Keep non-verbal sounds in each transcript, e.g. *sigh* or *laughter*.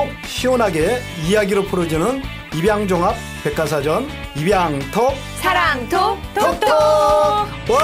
속 시원하게 이야기로 풀어주는 입양종합 백과사전 입양톡 사랑톡 톡톡 와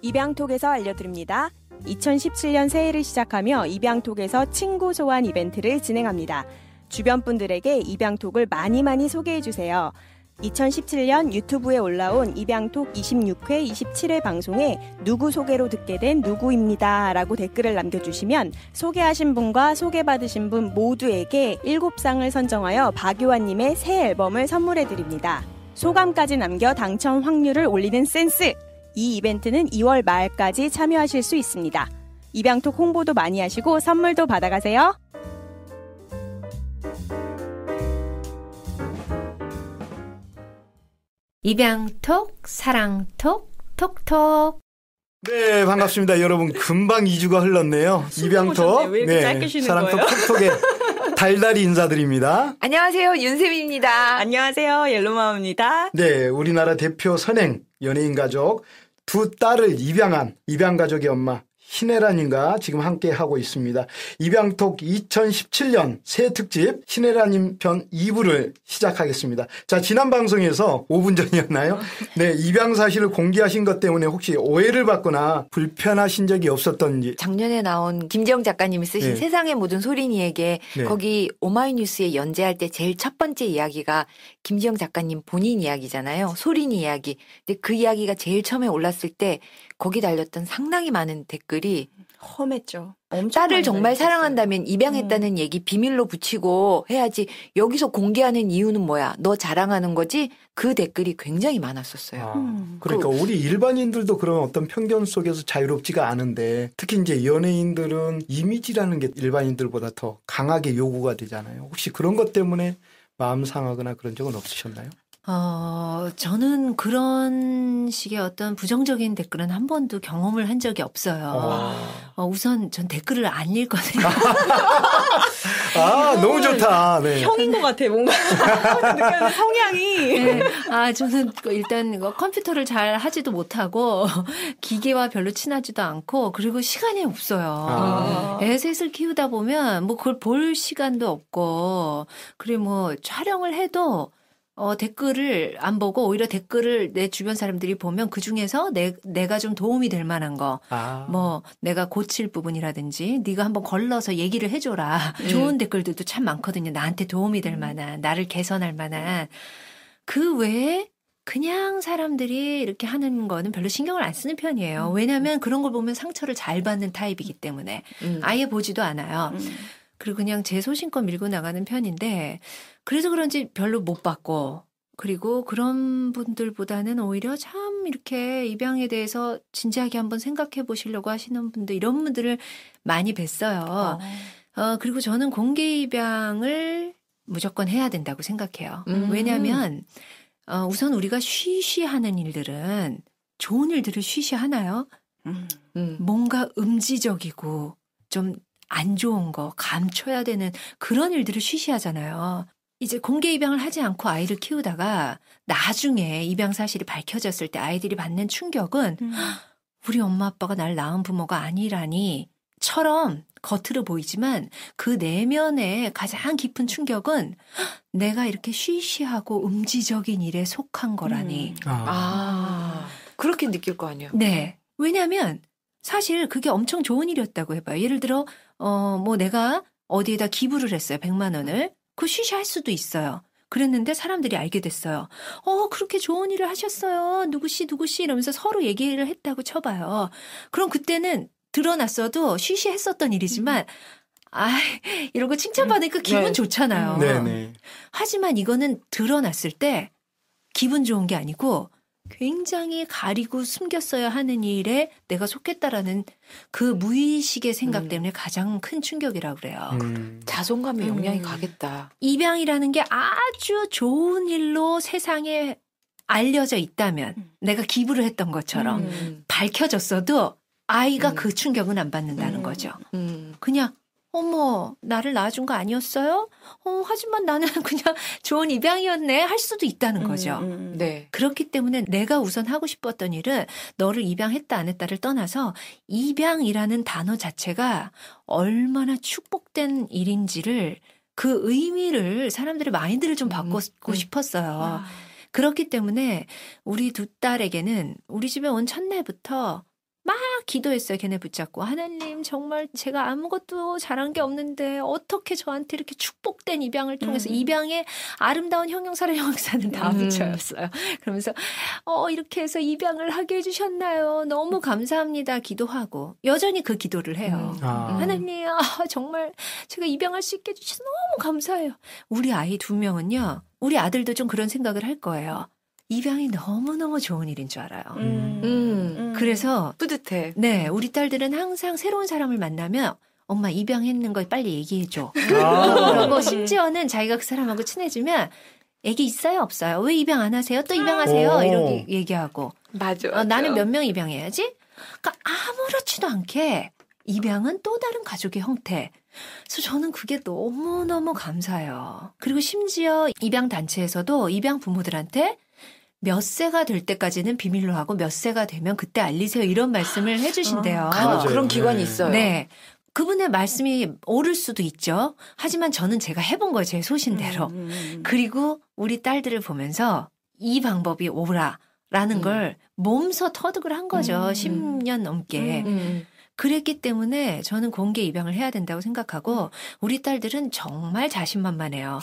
입양톡에서 알려드립니다. 2017년 새해를 시작하며 입양톡에서 친구 소환 이벤트를 진행합니다. 주변 분들에게 입양톡을 많이 많이 소개해 주세요. 2017년 유튜브에 올라온 입양톡 26회 27회 방송에 누구 소개로 듣게 된 누구입니다 라고 댓글을 남겨주시면 소개하신 분과 소개받으신 분 모두에게 7상을 선정하여 박유환님의 새 앨범을 선물해드립니다. 소감까지 남겨 당첨 확률을 올리는 센스! 이 이벤트는 2월 말까지 참여하실 수 있습니다. 입양톡 홍보도 많이 하시고 선물도 받아가세요. 입양톡, 사랑톡, 톡톡. 네, 반갑습니다. 여러분, 금방 2주가 흘렀네요. 입양톡. 네, 사랑톡 톡톡에 달달이 인사드립니다. 안녕하세요. 윤쌤입니다. 안녕하세요. 옐로마입니다. 네, 우리나라 대표 선행 연예인 가족 두 딸을 입양한 입양 가족의 엄마 신혜란님과 지금 함께 하고 있습니다. 입양톡 2017년 새 특집 신혜란님 편 2부를 시작하겠습니다. 자, 지난 방송에서 5분 전이었나요? 아. 네, 입양 사실을 공개하신 것 때문에 혹시 오해를 받거나 불편하신 적이 없었던지. 작년에 나온 김재영 작가님이 쓰신 네. 세상의 모든 소린이에게 네. 거기 오마이뉴스에 연재할 때 제일 첫 번째 이야기가 김지영 작가님 본인 이야기잖아요. 소린 이야기. 근데 그 이야기가 제일 처음에 올랐을 때 거기 달렸던 상당히 많은 댓글이 험했죠. 딸을 정말 사랑한다면 입양했다는 음. 얘기 비밀로 붙이고 해야지 여기서 공개하는 이유는 뭐야? 너 자랑하는 거지? 그 댓글이 굉장히 많았었어요. 아, 음. 그러니까 그, 우리 일반인들도 그런 어떤 편견 속에서 자유롭지가 않은데 특히 이제 연예인들은 이미지라는 게 일반인들보다 더 강하게 요구가 되잖아요. 혹시 그런 것 때문에 마음 상하거나 그런 적은 없으셨나요? 어, 저는 그런 식의 어떤 부정적인 댓글은 한 번도 경험을 한 적이 없어요. 어, 우선 전 댓글을 안 읽거든요. *laughs* 아, 너무 좋다. 네. 형인 것 같아, 뭔가. *laughs* 성향이. 네. 아, 저는 그 일단 컴퓨터를 잘 하지도 못하고 *laughs* 기계와 별로 친하지도 않고 그리고 시간이 없어요. 아. 애 셋을 키우다 보면 뭐 그걸 볼 시간도 없고 그리고 뭐 촬영을 해도 어, 댓글을 안 보고 오히려 댓글을 내 주변 사람들이 보면 그 중에서 내, 내가 좀 도움이 될 만한 거, 아. 뭐 내가 고칠 부분이라든지 네가 한번 걸러서 얘기를 해줘라. 네. 좋은 댓글들도 참 많거든요. 나한테 도움이 될 음. 만한, 나를 개선할 만한. 그 외에 그냥 사람들이 이렇게 하는 거는 별로 신경을 안 쓰는 편이에요. 음. 왜냐하면 그런 걸 보면 상처를 잘 받는 타입이기 때문에 음. 아예 보지도 않아요. 음. 그리고 그냥 제 소신껏 밀고 나가는 편인데 그래서 그런지 별로 못 받고 그리고 그런 분들보다는 오히려 참 이렇게 입양에 대해서 진지하게 한번 생각해 보시려고 하시는 분들 이런 분들을 많이 뵀어요. 어. 어 그리고 저는 공개 입양을 무조건 해야 된다고 생각해요. 음. 왜냐하면 어, 우선 우리가 쉬쉬 하는 일들은 좋은 일들을 쉬쉬 하나요? 음. 음. 뭔가 음지적이고 좀안 좋은 거 감춰야 되는 그런 일들을 쉬쉬하잖아요. 이제 공개 입양을 하지 않고 아이를 키우다가 나중에 입양 사실이 밝혀졌을 때 아이들이 받는 충격은 음. 우리 엄마 아빠가 날 낳은 부모가 아니라니 처럼 겉으로 보이지만 그 내면의 가장 깊은 충격은 내가 이렇게 쉬쉬하고 음지적인 일에 속한 거라니. 음. 아. 아. 그렇게 느낄 거 아니에요? 네. 왜냐하면 사실 그게 엄청 좋은 일이었다고 해봐요. 예를 들어, 어, 뭐 내가 어디에다 기부를 했어요. 100만 원을. 그 쉬쉬할 수도 있어요. 그랬는데 사람들이 알게 됐어요. 어, 그렇게 좋은 일을 하셨어요. 누구씨, 누구씨 이러면서 서로 얘기를 했다고 쳐봐요. 그럼 그때는 드러났어도 쉬쉬했었던 일이지만, 음. 아, 이러고 칭찬받으니까 음. 기분 네. 좋잖아요. 음. 네, 네. 하지만 이거는 드러났을 때 기분 좋은 게 아니고 굉장히 가리고 숨겼어야 하는 일에 내가 속했다라는 그 무의식의 생각 음. 때문에 가장 큰 충격이라 그래요. 음. 자존감에 영향이 음. 가겠다. 입양이라는 게 아주 좋은 일로 세상에 알려져 있다면 음. 내가 기부를 했던 것처럼 음. 밝혀졌어도 아이가 음. 그 충격은 안 받는다는 거죠. 그냥 어머, 나를 낳아준 거 아니었어요? 어, 하지만 나는 *laughs* 그냥 좋은 입양이었네. 할 수도 있다는 음, 거죠. 음, 음, 네. 그렇기 때문에 내가 우선 하고 싶었던 일은 너를 입양했다, 안 했다를 떠나서 입양이라는 단어 자체가 얼마나 축복된 일인지를 그 의미를 사람들의 마인드를 좀 음, 바꾸고 음, 싶었어요. 와. 아. 그렇기 때문에 우리 두 딸에게는 우리 집에 온 첫날부터 막 기도했어요. 걔네 붙잡고. 하나님, 정말 제가 아무것도 잘한 게 없는데 어떻게 저한테 이렇게 축복된 입양을 통해서 음. 입양의 아름다운 형용사를 *laughs* 형용사는 다 음. 붙여였어요. 그러면서, 어, 이렇게 해서 입양을 하게 해주셨나요? 너무 감사합니다. 기도하고. 여전히 그 기도를 해요. 음. 아. 하나님, 아, 정말 제가 입양할 수 있게 해주셔서 너무 감사해요. 우리 아이 두 명은요. 우리 아들도 좀 그런 생각을 할 거예요. 입양이 너무너무 좋은 일인 줄 알아요. 음. 음. 음. 그래서 뿌듯해. 네, 우리 딸들은 항상 새로운 사람을 만나면 엄마 입양했는 거 빨리 얘기해줘. 아. *laughs* 그리고 심지어는 자기가 그 사람하고 친해지면 애기 있어요 없어요? 왜 입양 안 하세요? 또 입양하세요? 이렇게 얘기하고. 맞아. 맞아. 어, 나는 몇 명 입양해야지? 그러니까 아무렇지도 않게 입양은 또 다른 가족의 형태. 그래서 저는 그게 너무너무 감사해요. 그리고 심지어 입양 단체에서도 입양 부모들한테 몇 세가 될 때까지는 비밀로 하고 몇 세가 되면 그때 알리세요 이런 말씀을 아, 해주신대요. 아, 그런 기관이 네. 있어요. 네. 그분의 말씀이 옳을 수도 있죠. 하지만 저는 제가 해본 거예요. 제 소신대로. 음, 음. 음, 음. 그리고 우리 딸들을 보면서 이 방법이 옳아 라는 음. 걸 몸소 터득을 한 거죠. 음. 10년 넘게. 음, 음. 그랬기 때문에 저는 공개 입양을 해야 된다고 생각하고 우리 딸들은 정말 자신만만해요.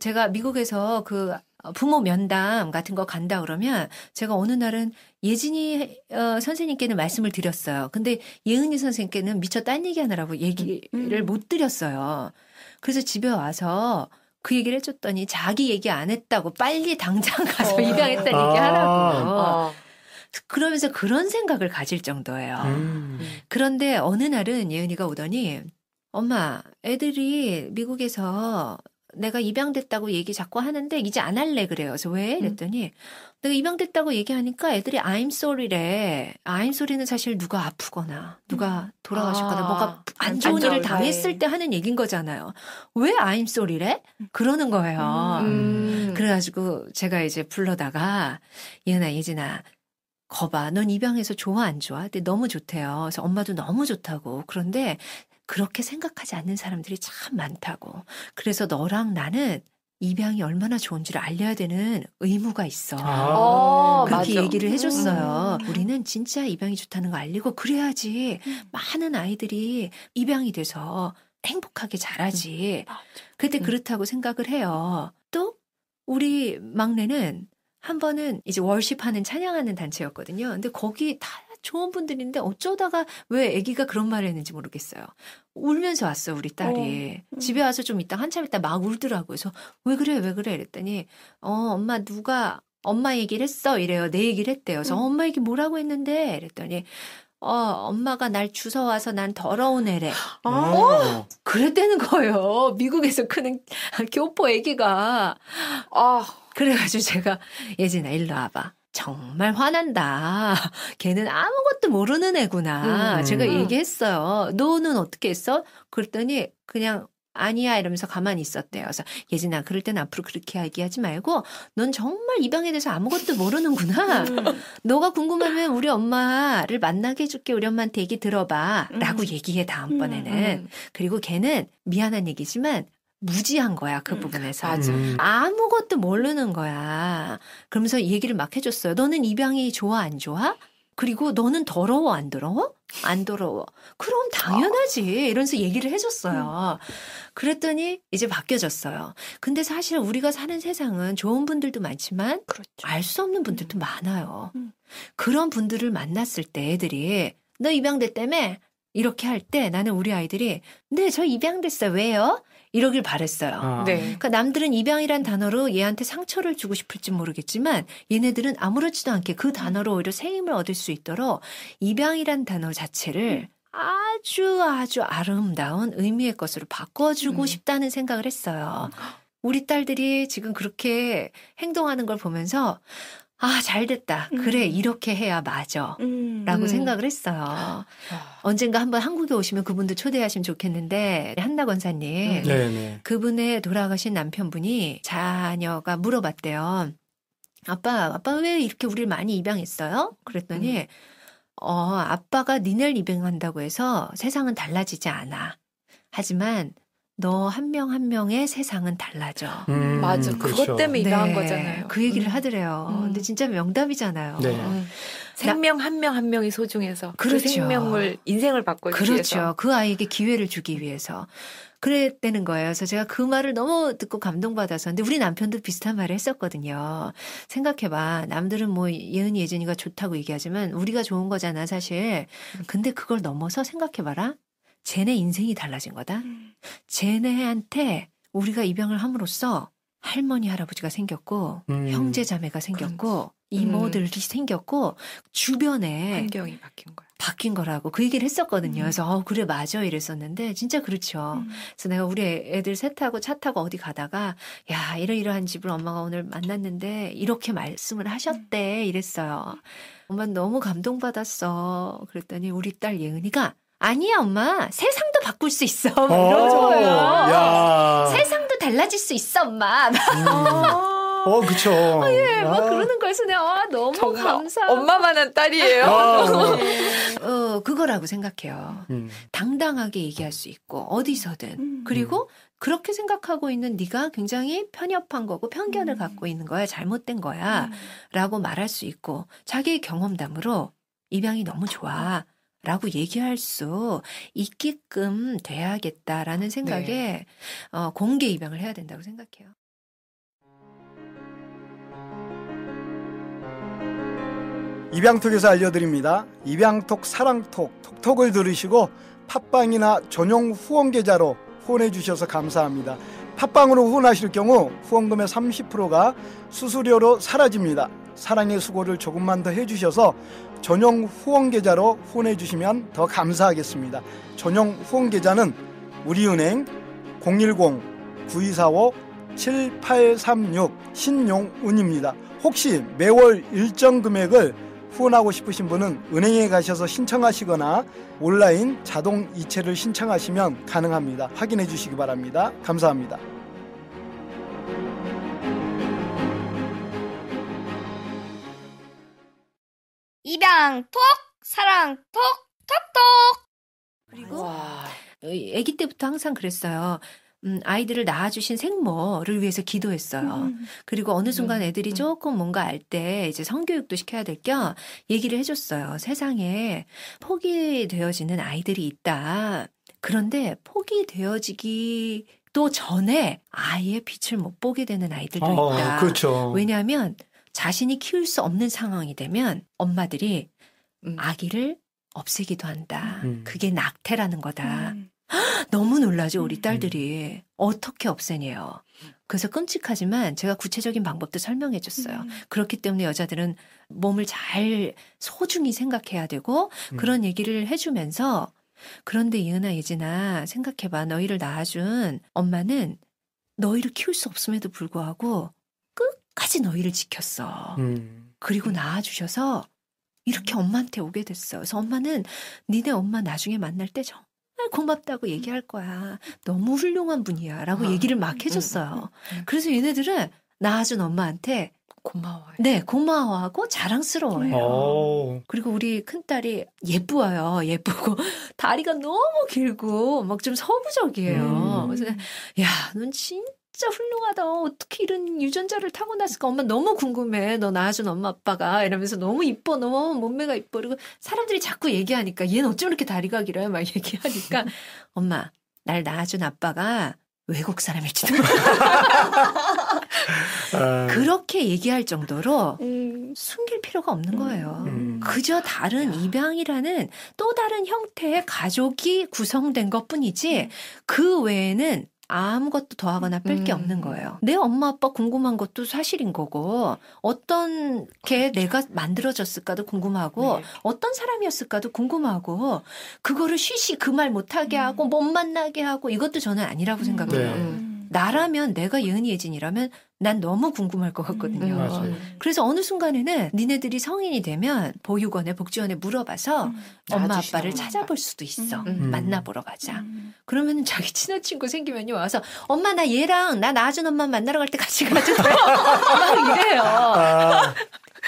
제가 미국에서 그 어, 부모 면담 같은 거 간다 그러면 제가 어느 날은 예진이 어, 선생님께는 말씀을 드렸어요. 근데 예은이 선생님께는 미처 딴 얘기 하느라고 얘기를 음. 못 드렸어요. 그래서 집에 와서 그 얘기를 해줬더니 자기 얘기 안 했다고 빨리 당장 가서 어. 입양했다는 아. 얘기 하라고. 아. 그러면서 그런 생각을 가질 정도예요. 음. 그런데 어느 날은 예은이가 오더니 엄마, 애들이 미국에서 내가 입양됐다고 얘기 자꾸 하는데 이제 안 할래 그래요. 그래서 왜? 음. 그랬더니 음. 내가 입양됐다고 얘기하니까 애들이 I'm sorry래. I'm sorry는 사실 누가 아프거나 누가 음. 돌아가셨거나 아, 뭔가 안 좋은 일을 당했을 네. 때 하는 얘기인 거잖아요. 왜 I'm sorry래? 음. 그러는 거예요. 음. 그래가지고 제가 이제 불러다가 예나 예진아 거봐, 넌 입양해서 좋아 안 좋아? 근데 너무 좋대요. 그래서 엄마도 너무 좋다고. 그런데 그렇게 생각하지 않는 사람들이 참 많다고. 그래서 너랑 나는 입양이 얼마나 좋은지를 알려야 되는 의무가 있어. 아~ 어, 그렇게 맞아. 얘기를 음. 해줬어요. 음. 우리는 진짜 입양이 좋다는 거 알리고 그래야지 음. 많은 아이들이 입양이 돼서 행복하게 자라지. 음. 그때 음. 그렇다고 생각을 해요. 또 우리 막내는 한 번은 이제 월십하는 찬양하는 단체였거든요. 근데 거기 다 좋은 분들인데 어쩌다가 왜 아기가 그런 말을 했는지 모르겠어요. 울면서 왔어 우리 어. 딸이 어. 집에 와서 좀 있다 한참 있다 막 울더라고요. 그래서 왜 그래 왜 그래 이랬더니 어 엄마 누가 엄마 얘기를 했어 이래요 내 얘기를 했대요. 그래서 음. 엄마 얘기 뭐라고 했는데 이랬더니 어, 엄마가 날 주워 와서 난 더러운 애래. 아~ 어, 그랬다는 거예요. 미국에서 크는 *laughs* 교포 애기가. 어 아. 그래가지고 제가 예진아 일로 와봐. 정말 화난다. *laughs* 걔는 아무것도 모르는 애구나. 음, 음. 제가 얘기했어요. 너는 어떻게 했어? 그랬더니 그냥 아니야 이러면서 가만히 있었대요. 그래서 예진아 그럴 땐 앞으로 그렇게 얘기하지 말고 넌 정말 이 방에 대해서 아무것도 모르는구나. 음. 너가 궁금하면 우리 엄마를 만나게 해줄게. 우리 엄마한테 얘기 들어봐. 라고 음. 얘기해 다음번에는. 그리고 걔는 미안한 얘기지만 무지한 거야 그 음. 부분에서 맞아. 음. 아무것도 모르는 거야 그러면서 얘기를 막 해줬어요 너는 입양이 좋아 안 좋아 그리고 너는 더러워 안 더러워 안 더러워 그럼 당연하지 이러면서 얘기를 해줬어요 그랬더니 이제 바뀌어졌어요 근데 사실 우리가 사는 세상은 좋은 분들도 많지만 그렇죠. 알수 없는 분들도 음. 많아요 음. 그런 분들을 만났을 때 애들이 너 입양됐다며 이렇게 할 때 나는 우리 아이들이 네 저 입양됐어요 왜요 이러길 바랬어요. 아. 네. 그러니까 남들은 입양이란 단어로 얘한테 상처를 주고 싶을지 모르겠지만 얘네들은 아무렇지도 않게 그 단어로 오히려 새임을 얻을 수 있도록 입양이란 단어 자체를 음. 아주 아주 아름다운 의미의 것으로 바꿔주고 음. 싶다는 생각을 했어요. 우리 딸들이 지금 그렇게 행동하는 걸 보면서 아, 잘 됐다. 음. 그래, 이렇게 해야 맞아. 음. 음. 라고 생각을 했어요. 아. 언젠가 한번 한국에 오시면 그분도 초대하시면 좋겠는데, 한나 권사님. 음. 그분의 돌아가신 남편분이 자녀가 물어봤대요. 아빠, 아빠 왜 이렇게 우리를 많이 입양했어요? 그랬더니, 음. 어, 아빠가 니네를 입양한다고 해서 세상은 달라지지 않아. 하지만 너한명한 명의 세상은 달라져. 음, 음 맞아. 그렇죠. 것 때문에 일한 네, 거잖아요. 그 얘기를 음. 하더래요. 음. 근데 진짜 명답이잖아요. 네. 음. 생명 한 명한 한 명이 소중해서 그 그렇죠. 그 생명을 인생을 바꿔주기 그렇죠. 위해서 그 아이에게 기회를 주기 위해서 그랬다는 거예요. 그래서 제가 그 말을 너무 듣고 감동받아서 근데 우리 남편도 비슷한 말을 했었거든요. 생각해봐. 남들은 뭐 예은이 예진이가 좋다고 얘기하지만 우리가 좋은 거잖아 사실. 근데 그걸 넘어서 생각해봐라. 쟤네 인생이 달라진 거다. 음. 쟤네한테 우리가 입양을 함으로써 할머니 할아버지가 생겼고 음. 형제 자매가 생겼고 그렇지. 이모들이 음. 생겼고 주변에 환경이 바뀐 거야. 바뀐 거라고 그 얘기를 했었거든요. 음. 그래서 어 그래 맞아 이랬었는데 진짜 그렇죠. 음. 그래서 내가 우리 애들 세 타고 차 타고 어디 가다가 야 이러이러한 집을 엄마가 오늘 만났는데 이렇게 말씀을 하셨대 음. 이랬어요. 엄마 너무 감동받았어. 그랬더니 우리 딸 예은이가 아니야 엄마 세상도 바꿀 수 있어 어, 이런 거예요. 세상도 달라질 수 있어 엄마. 음. 어, 그쵸. 아, 예, 막 뭐 아. 그러는 거에서 내가 아, 너무 감사. 엄마만한 딸이에요. 어. 어, 그거라고 생각해요. 음. 당당하게 얘기할 수 있고 어디서든 음. 그리고 그렇게 생각하고 있는 네가 굉장히 편협한 거고 편견을 음. 갖고 있는 거야 잘못된 거야라고 음. 말할 수 있고 자기의 경험담으로 입양이 너무 좋아. 라고 얘기할 수 있게끔 돼야겠다라는 네. 생각에 네. 어, 공개 입양을 해야 된다고 생각해요. 입양톡에서 알려드립니다. 입양톡, 사랑톡, 톡톡을 들으시고 팟빵이나 전용 후원 계좌로 후원해주셔서 감사합니다. 팟빵으로 후원하실 경우 후원금의 30%가 수수료로 사라집니다. 사랑의 수고를 조금만 더 해주셔서 전용 후원 계좌로 후원해 주시면 더 감사하겠습니다. 전용 후원 계좌는 우리은행 010-9245-7836 신용운입니다. 혹시 매월 일정 금액을 후원하고 싶으신 분은 은행에 가셔서 신청하시거나 온라인 자동 이체를 신청하시면 가능합니다. 확인해 주시기 바랍니다. 감사합니다. 사랑톡 사랑톡 톡톡 그리고 와. 아, 아기 때부터 항상 그랬어요. 음, 아이들을 낳아주신 생모를 위해서 기도했어요. 음. 음, 음. 그리고 어느 순간 음, 애들이 조금 뭔가 알 때 이제 성교육도 시켜야 될 겸 얘기를 해줬어요. 세상에 포기되어지는 아이들이 있다. 그런데 포기되어지기 또 전에 아예 빛을 못 보게 되는 아이들도 어, 있다. 아, 그렇죠. 왜냐하면 자신이 키울 수 없는 상황이 되면 엄마들이 음. 아기를 없애기도 한다. 음. 그게 낙태라는 거다. 음. 너무 놀라죠 우리 음. 딸들이 어떻게 없애니요. 음. 그래서 끔찍하지만 제가 구체적인 방법도 설명해 줬어요. 그렇기 때문에 여자들은 몸을 잘 소중히 생각해야 되고 그런 얘기를 해주면서 그런데 이은아 예진아 생각해봐 너희를 낳아준 엄마는 너희를 키울 수 없음에도 불구하고 끝까지 너희를 지켰어. 그리고 낳아주셔서 이렇게 음. 엄마한테 오게 됐어. 그래서 엄마는 니네 엄마 나중에 만날 때 정말 아, 고맙다고 음. 얘기할 거야. 너무 훌륭한 분이야. 라고 아, 얘기를 막 음, 해줬어요. 그래서 얘네들은 낳아준 엄마한테 고마워요. 네, 고마워하고 자랑스러워요. 어. 그리고 우리 큰딸이 예뻐요. *laughs* 예쁘고 다리가 너무 길고 막 좀 서부적이에요. 음. 그래서 야, 넌 진짜 진짜 훌륭하다. 어떻게 이런 유전자를 타고났을까? 엄마 너무 궁금해. 너 낳아준 엄마 아빠가 이러면서 너무 이뻐. 너무 몸매가 이뻐. 그리고 사람들이 자꾸 얘기하니까 얘는 어쩜 이렇게 다리가 길어요? 막 *laughs* 얘기하니까 엄마 날 낳아준 아빠가 외국 사람일지도 *laughs* 아... 그렇게 얘기할 정도로 음... 숨길 필요가 없는 음. 거예요. 음... 그저 다른 입양이라는 또 다른 형태의 가족이 구성된 것 뿐이지 음. 그 외에는 아무것도 더하거나 뺄게 음. 없는 거예요. 내 엄마 아빠 궁금한 것도 사실인 거고 어떤 게 내가 만들어졌을까도 궁금하고 네. 어떤 사람이었을까도 궁금하고 그거를 쉬쉬그 말 못하게 음. 하고 못 만나게 하고 이것도 저는 아니라고 음. 생각해요. 네. 나라면 내가 예은이예진이라면 난 너무 궁금할 것 같거든요. 음, 네. 그래서 어느 순간에는 니네들이 성인이 되면 보육원에 복지원에 물어봐서 음, 엄마 아빠를 찾아볼 수도 있어. 음, 음. 만나보러 가자. 음. 그러면 자기 친한 친구 생기면요 와서 엄마 나 얘랑 나 낳아준 엄마 만나러 갈 때 같이 가자. *laughs* 막 이래요. 아.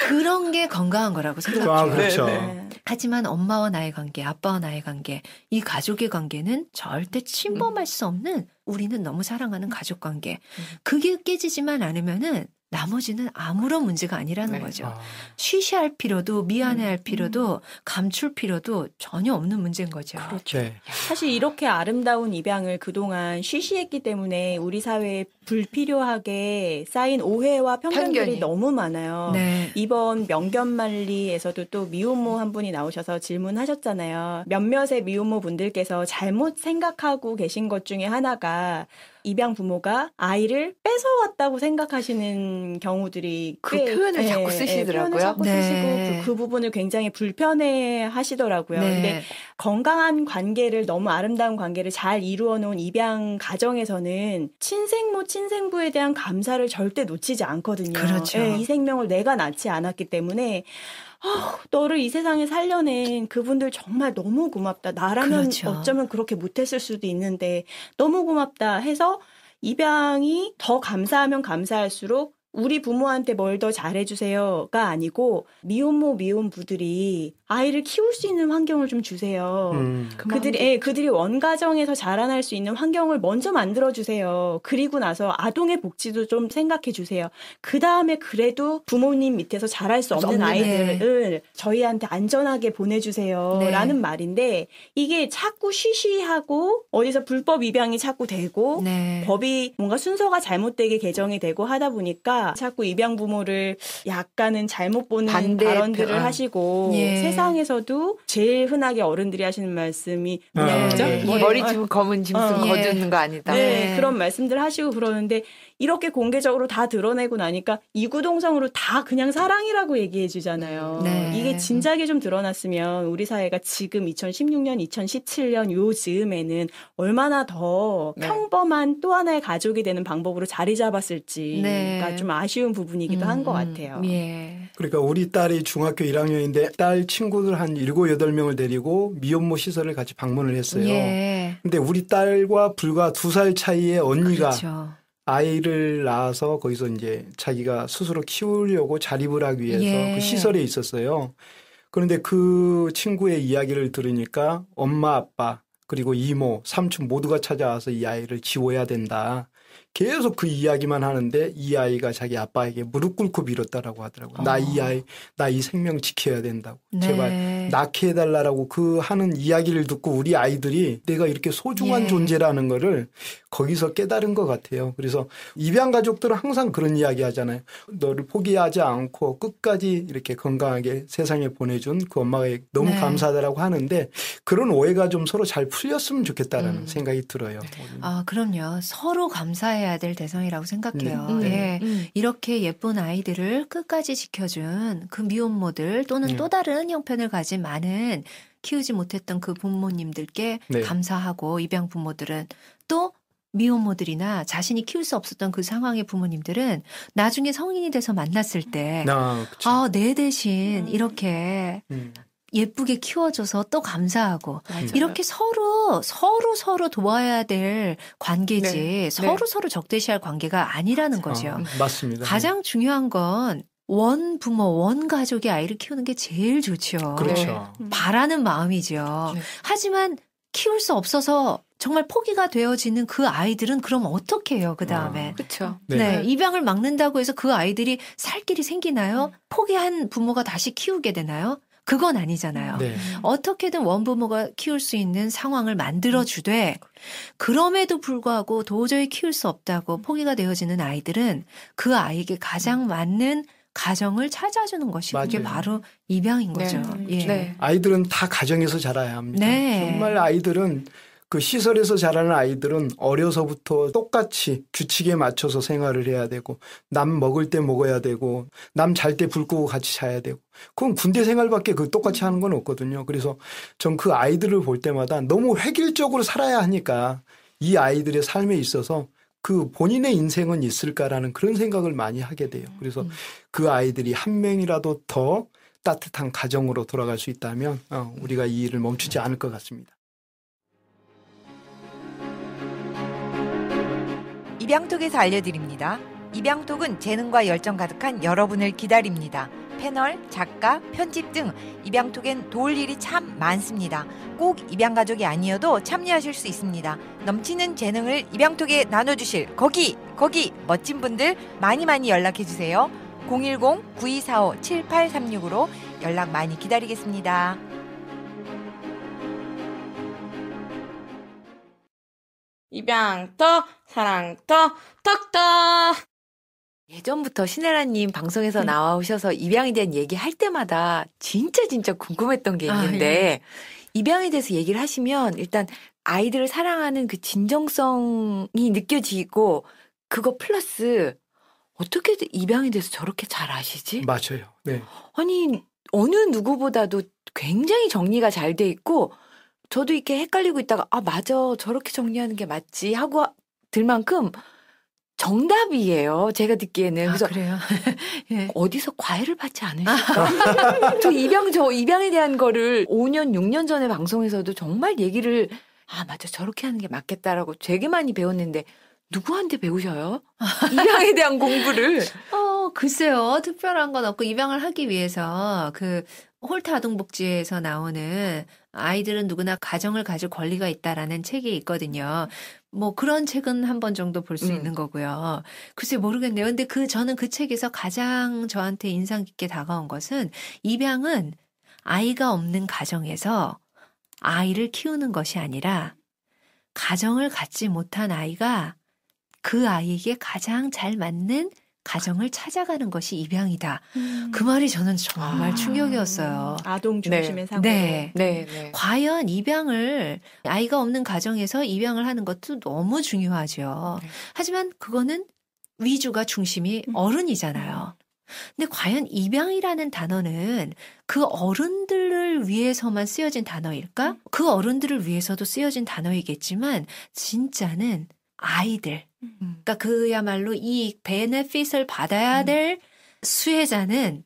그런 게 건강한 거라고 생각해요. 아, 그렇죠. 네, 네. 하지만 엄마와 나의 관계, 아빠와 나의 관계, 이 가족의 관계는 절대 침범할 수 없는 우리는 너무 사랑하는 가족 관계. 음. 그게 깨지지만 않으면은 나머지는 아무런 문제가 아니라는 네. 거죠. 아. 쉬쉬할 필요도 미안해할 음, 음. 필요도 감출 필요도 전혀 없는 문제인 거죠. 그렇죠. 네. 사실 이렇게 아름다운 입양을 그동안 쉬쉬했기 때문에 우리 사회에 불필요하게 쌓인 오해와 편견들이 편견이. 너무 많아요. 네. 이번 명견만리에서도또 미혼모 한 분이 나오셔서 질문하셨잖아요. 몇몇의 미혼모 분들께서 잘못 생각하고 계신 것 중에 하나가 입양 부모가 아이를 뺏어왔다고 생각하시는 경우들이 그 꽤, 표현을 예, 자꾸 예, 쓰시더라고요. 예, 표현을 자꾸 네. 쓰시고 그, 그, 부분을 굉장히 불편해 하시더라고요. 네. 근데 건강한 관계를 너무 아름다운 관계를 잘 이루어 놓은 입양 가정에서는 친생모 친생부에 대한 감사를 절대 놓치지 않거든요. 그렇죠. 예, 이 생명을 내가 낳지 않았기 때문에 아, *gasps* 너를 이 세상에 살려낸 그분들 정말 너무 고맙다. 나라면 그렇죠. 어쩌면 그렇게 못했을 수도 있는데 너무 고맙다 해서 입양이 더 감사하면 감사할수록 우리 부모한테 뭘 더 잘해주세요가 아니고 미혼모 미혼부들이 아이를 키울 수 있는 환경을 좀 주세요. 음. 그 그들이 예, 그들이 원가정에서 자라날 수 있는 환경을 먼저 만들어 주세요. 그리고 나서 아동의 복지도 좀 생각해 주세요. 그 다음에 그래도 부모님 밑에서 자랄 수 없는 아이들을 네. 저희한테 안전하게 보내주세요라는 네. 말인데 이게 자꾸 쉬쉬하고 어디서 불법 입양이 자꾸 되고 네. 법이 뭔가 순서가 잘못되게 개정이 되고 하다 보니까 자꾸 입양 부모를 약간은 잘못 보는 반대 발언들을 아. 하시고 예. 세상에서도 제일 흔하게 어른들이 하시는 말씀이 아, 뭐죠? 네. 네. 머리 지은 검은 짐승 어. 거두는 예. 거 아니다. 네. 예. 그런 말씀들 하시고 그러는데 이렇게 공개적으로 다 드러내고 나니까 이구동성으로 다 그냥 사랑이라고 얘기해 주잖아요. 네. 이게 진작에 좀 드러났으면 우리 사회가 지금 2016년, 2017년 요 즈음에는 얼마나 더 네. 평범한 또 하나의 가족이 되는 방법으로 자리 잡았을지가 네. 좀 아쉬운 부분이기도 음, 한것 같아요. 예. 그러니까 우리 딸이 중학교 1학년인데 딸 친구들 한 7, 8명을 데리고 미혼모 시설을 같이 방문을 했어요. 예. 근데 우리 딸과 불과 두 살 차이의 언니가 그렇죠. 아이를 낳아서 거기서 이제 자기가 스스로 키우려고 자립을 하기 위해서 예. 그 시설에 있었어요. 그런데 그 친구의 이야기를 들으니까 엄마, 아빠, 그리고 이모, 삼촌 모두가 찾아와서 이 아이를 지워야 된다. 계속 그 이야기만 하는데 이 아이가 자기 아빠에게 무릎 꿇고 빌었다라고 하더라고요. 어. 나이 아. 아이, 나 이 생명 지켜야 된다고. 네. 제발 낳게 해달라라고 그 하는 이야기를 듣고 우리 아이들이 내가 이렇게 소중한 예. 존재라는 거를 거기서 깨달은 것 같아요. 그래서 입양 가족들은 항상 그런 이야기 하잖아요. 너를 포기하지 않고 끝까지 이렇게 건강하게 세상에 보내준 그 엄마에 게 너무 네. 감사하다라고 하는데 그런 오해가 좀 서로 잘 풀렸으면 좋겠다라는 음. 생각이 들어요. 아, 그럼요. 서로 감사해 받아야 될 대상이라고 생각해요. 네. 음. 예. 네. 음. 이렇게 예쁜 아이들을 끝까지 지켜준 그 미혼모들 또는 음. 또 다른 형편을 가진 많은 키우지 못했던 그 부모님들께 네. 감사하고 입양 부모들은 또 미혼모들이나 자신이 키울 수 없었던 그 상황의 부모님들은 나중에 성인이 돼서 만났을 때, 아, 아내 대신 음. 이렇게 음. 예쁘게 키워줘서 또 감사하고 맞아요. 이렇게 서로 서로 서로 도와야 될 관계지 네. 네. 서로 네. 서로 적대시할 관계가 아니라는 거죠. 어, 맞습니다. 가장 네. 중요한 건 원 부모, 원 가족이 아이를 키우는 게 제일 좋죠. 그렇죠. 네. 음. 바라는 마음이죠. 하지만 키울 수 없어서 정말 포기가 되어지는 그 아이들은 그럼 어떻게 해요, 그 다음에? 아, 그렇죠. 네. 네. 입양을 막는다고 해서 그 아이들이 살 길이 생기나요? 음. 포기한 부모가 다시 키우게 되나요? 그건 아니잖아요. 네. 어떻게든 원부모가 키울 수 있는 상황을 만들어 주되 음. 그럼에도 불구하고 도저히 키울 수 없다고 포기가 되어지는 아이들은 그 아이에게 가장 음. 맞는 가정을 찾아주는 것이 맞아요. 그게 바로 입양인 네. 거죠. 네. 예. 네. 아이들은 다 가정에서 자라야 합니다. 네. 정말 아이들은 그 시설에서 자라는 아이들은 어려서부터 똑같이 규칙에 맞춰서 생활을 해야 되고 남 먹을 때 먹어야 되고 남 잘 때 불 끄고 같이 자야 되고 그건 군대 생활밖에 그 똑같이 하는 건 없거든요. 그래서 전 그 아이들을 볼 때마다 너무 획일적으로 살아야 하니까 이 아이들의 삶에 있어서 그 본인의 인생은 있을까라는 그런 생각을 많이 하게 돼요. 그래서 음. 그 아이들이 한 명이라도 더 따뜻한 가정으로 돌아갈 수 있다면 어, 우리가 이 일을 멈추지 않을 것 같습니다. 입양톡에서 알려드립니다. 입양톡은 재능과 열정 가득한 여러분을 기다립니다. 패널, 작가, 편집 등 입양톡엔 도울 일이 참 많습니다. 꼭 입양가족이 아니어도 참여하실 수 있습니다. 넘치는 재능을 입양톡에 나눠주실 거기, 거기 멋진 분들 많이 많이 연락해주세요. 010-9245-7836으로 연락 많이 기다리겠습니다. 입양톡 사랑 톡톡톡 예전부터 신혜라님 방송에서 음. 네. 나와오셔서 입양에 대한 얘기할 때마다 진짜 진짜 궁금했던 게 아, 있는데 아, 예. 입양에 대해서 얘기를 하시면 일단 아이들을 사랑하는 그 진정성이 느껴지고 그거 플러스 어떻게 입양에 대해서 저렇게 잘 아시지? 맞아요. 네. 아니 어느 누구보다도 굉장히 정리가 잘 돼 있고 저도 이렇게 헷갈리고 있다가 아 맞아 저렇게 정리하는 게 맞지 하고 들 만큼 정답이에요. 제가 듣기에는. 아, 그래서 아, 그래요? *laughs* 예. 어디서 과외를 받지 않으실까? *laughs* 저 입양, 저 입양에 대한 거를 5년, 6년 전에 방송에서도 정말 얘기를 아, 맞아. 저렇게 하는 게 맞겠다라고 되게 많이 배웠는데 누구한테 배우셔요? *laughs* 입양에 대한 공부를. 어, 글쎄요. 특별한 건 없고 입양을 하기 위해서 그 홀트 아동복지에서 나오는 아이들은 누구나 가정을 가질 권리가 있다라는 책이 있거든요. 뭐 그런 책은 한 번 정도 볼수 음. 있는 거고요. 글쎄 모르겠네요. 근데 그 저는 그 책에서 가장 저한테 인상 깊게 다가온 것은 입양은 아이가 없는 가정에서 아이를 키우는 것이 아니라 가정을 갖지 못한 아이가 그 아이에게 가장 잘 맞는 가정을 찾아가는 것이 입양이다. 음. 그 말이 저는 정말 아. 충격이었어요. 아동 네. 중심의 네. 사고. 네. 네. 네. 과연 입양을 아이가 없는 가정에서 입양을 하는 것도 너무 중요하죠. 네. 하지만 그거는 위주가 중심이 음. 어른이잖아요. 근데 과연 입양이라는 단어는 그 어른들을 위해서만 쓰여진 단어일까? 음. 그 어른들을 위해서도 쓰여진 단어이겠지만 진짜는 아이들 음. 그러니까 그야말로 이 베네핏을 받아야 음. 될 수혜자는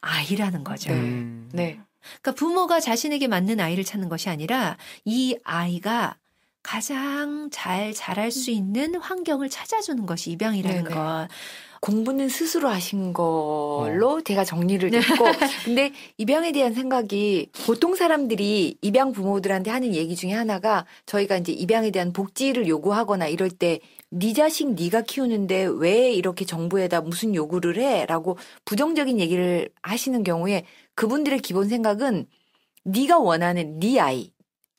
아이라는 거죠. 네. 음. 네. 그러니까 부모가 자신에게 맞는 아이를 찾는 것이 아니라 이 아이가 가장 잘 자랄 수 있는 환경을 찾아주는 것이 입양이라는 네, 네. 것. 공부는 스스로 하신 걸로 어. 제가 정리를 네. 했고 근데 입양에 대한 생각이 보통 사람들이 입양 부모들한테 하는 얘기 중에 하나가 저희가 이제 입양에 대한 복지를 요구하거나 이럴 때 네 자식 네가 키우는데 왜 이렇게 정부에다 무슨 요구를 해라고 부정적인 얘기를 하시는 경우에 그분들의 기본 생각은 네가 원하는 네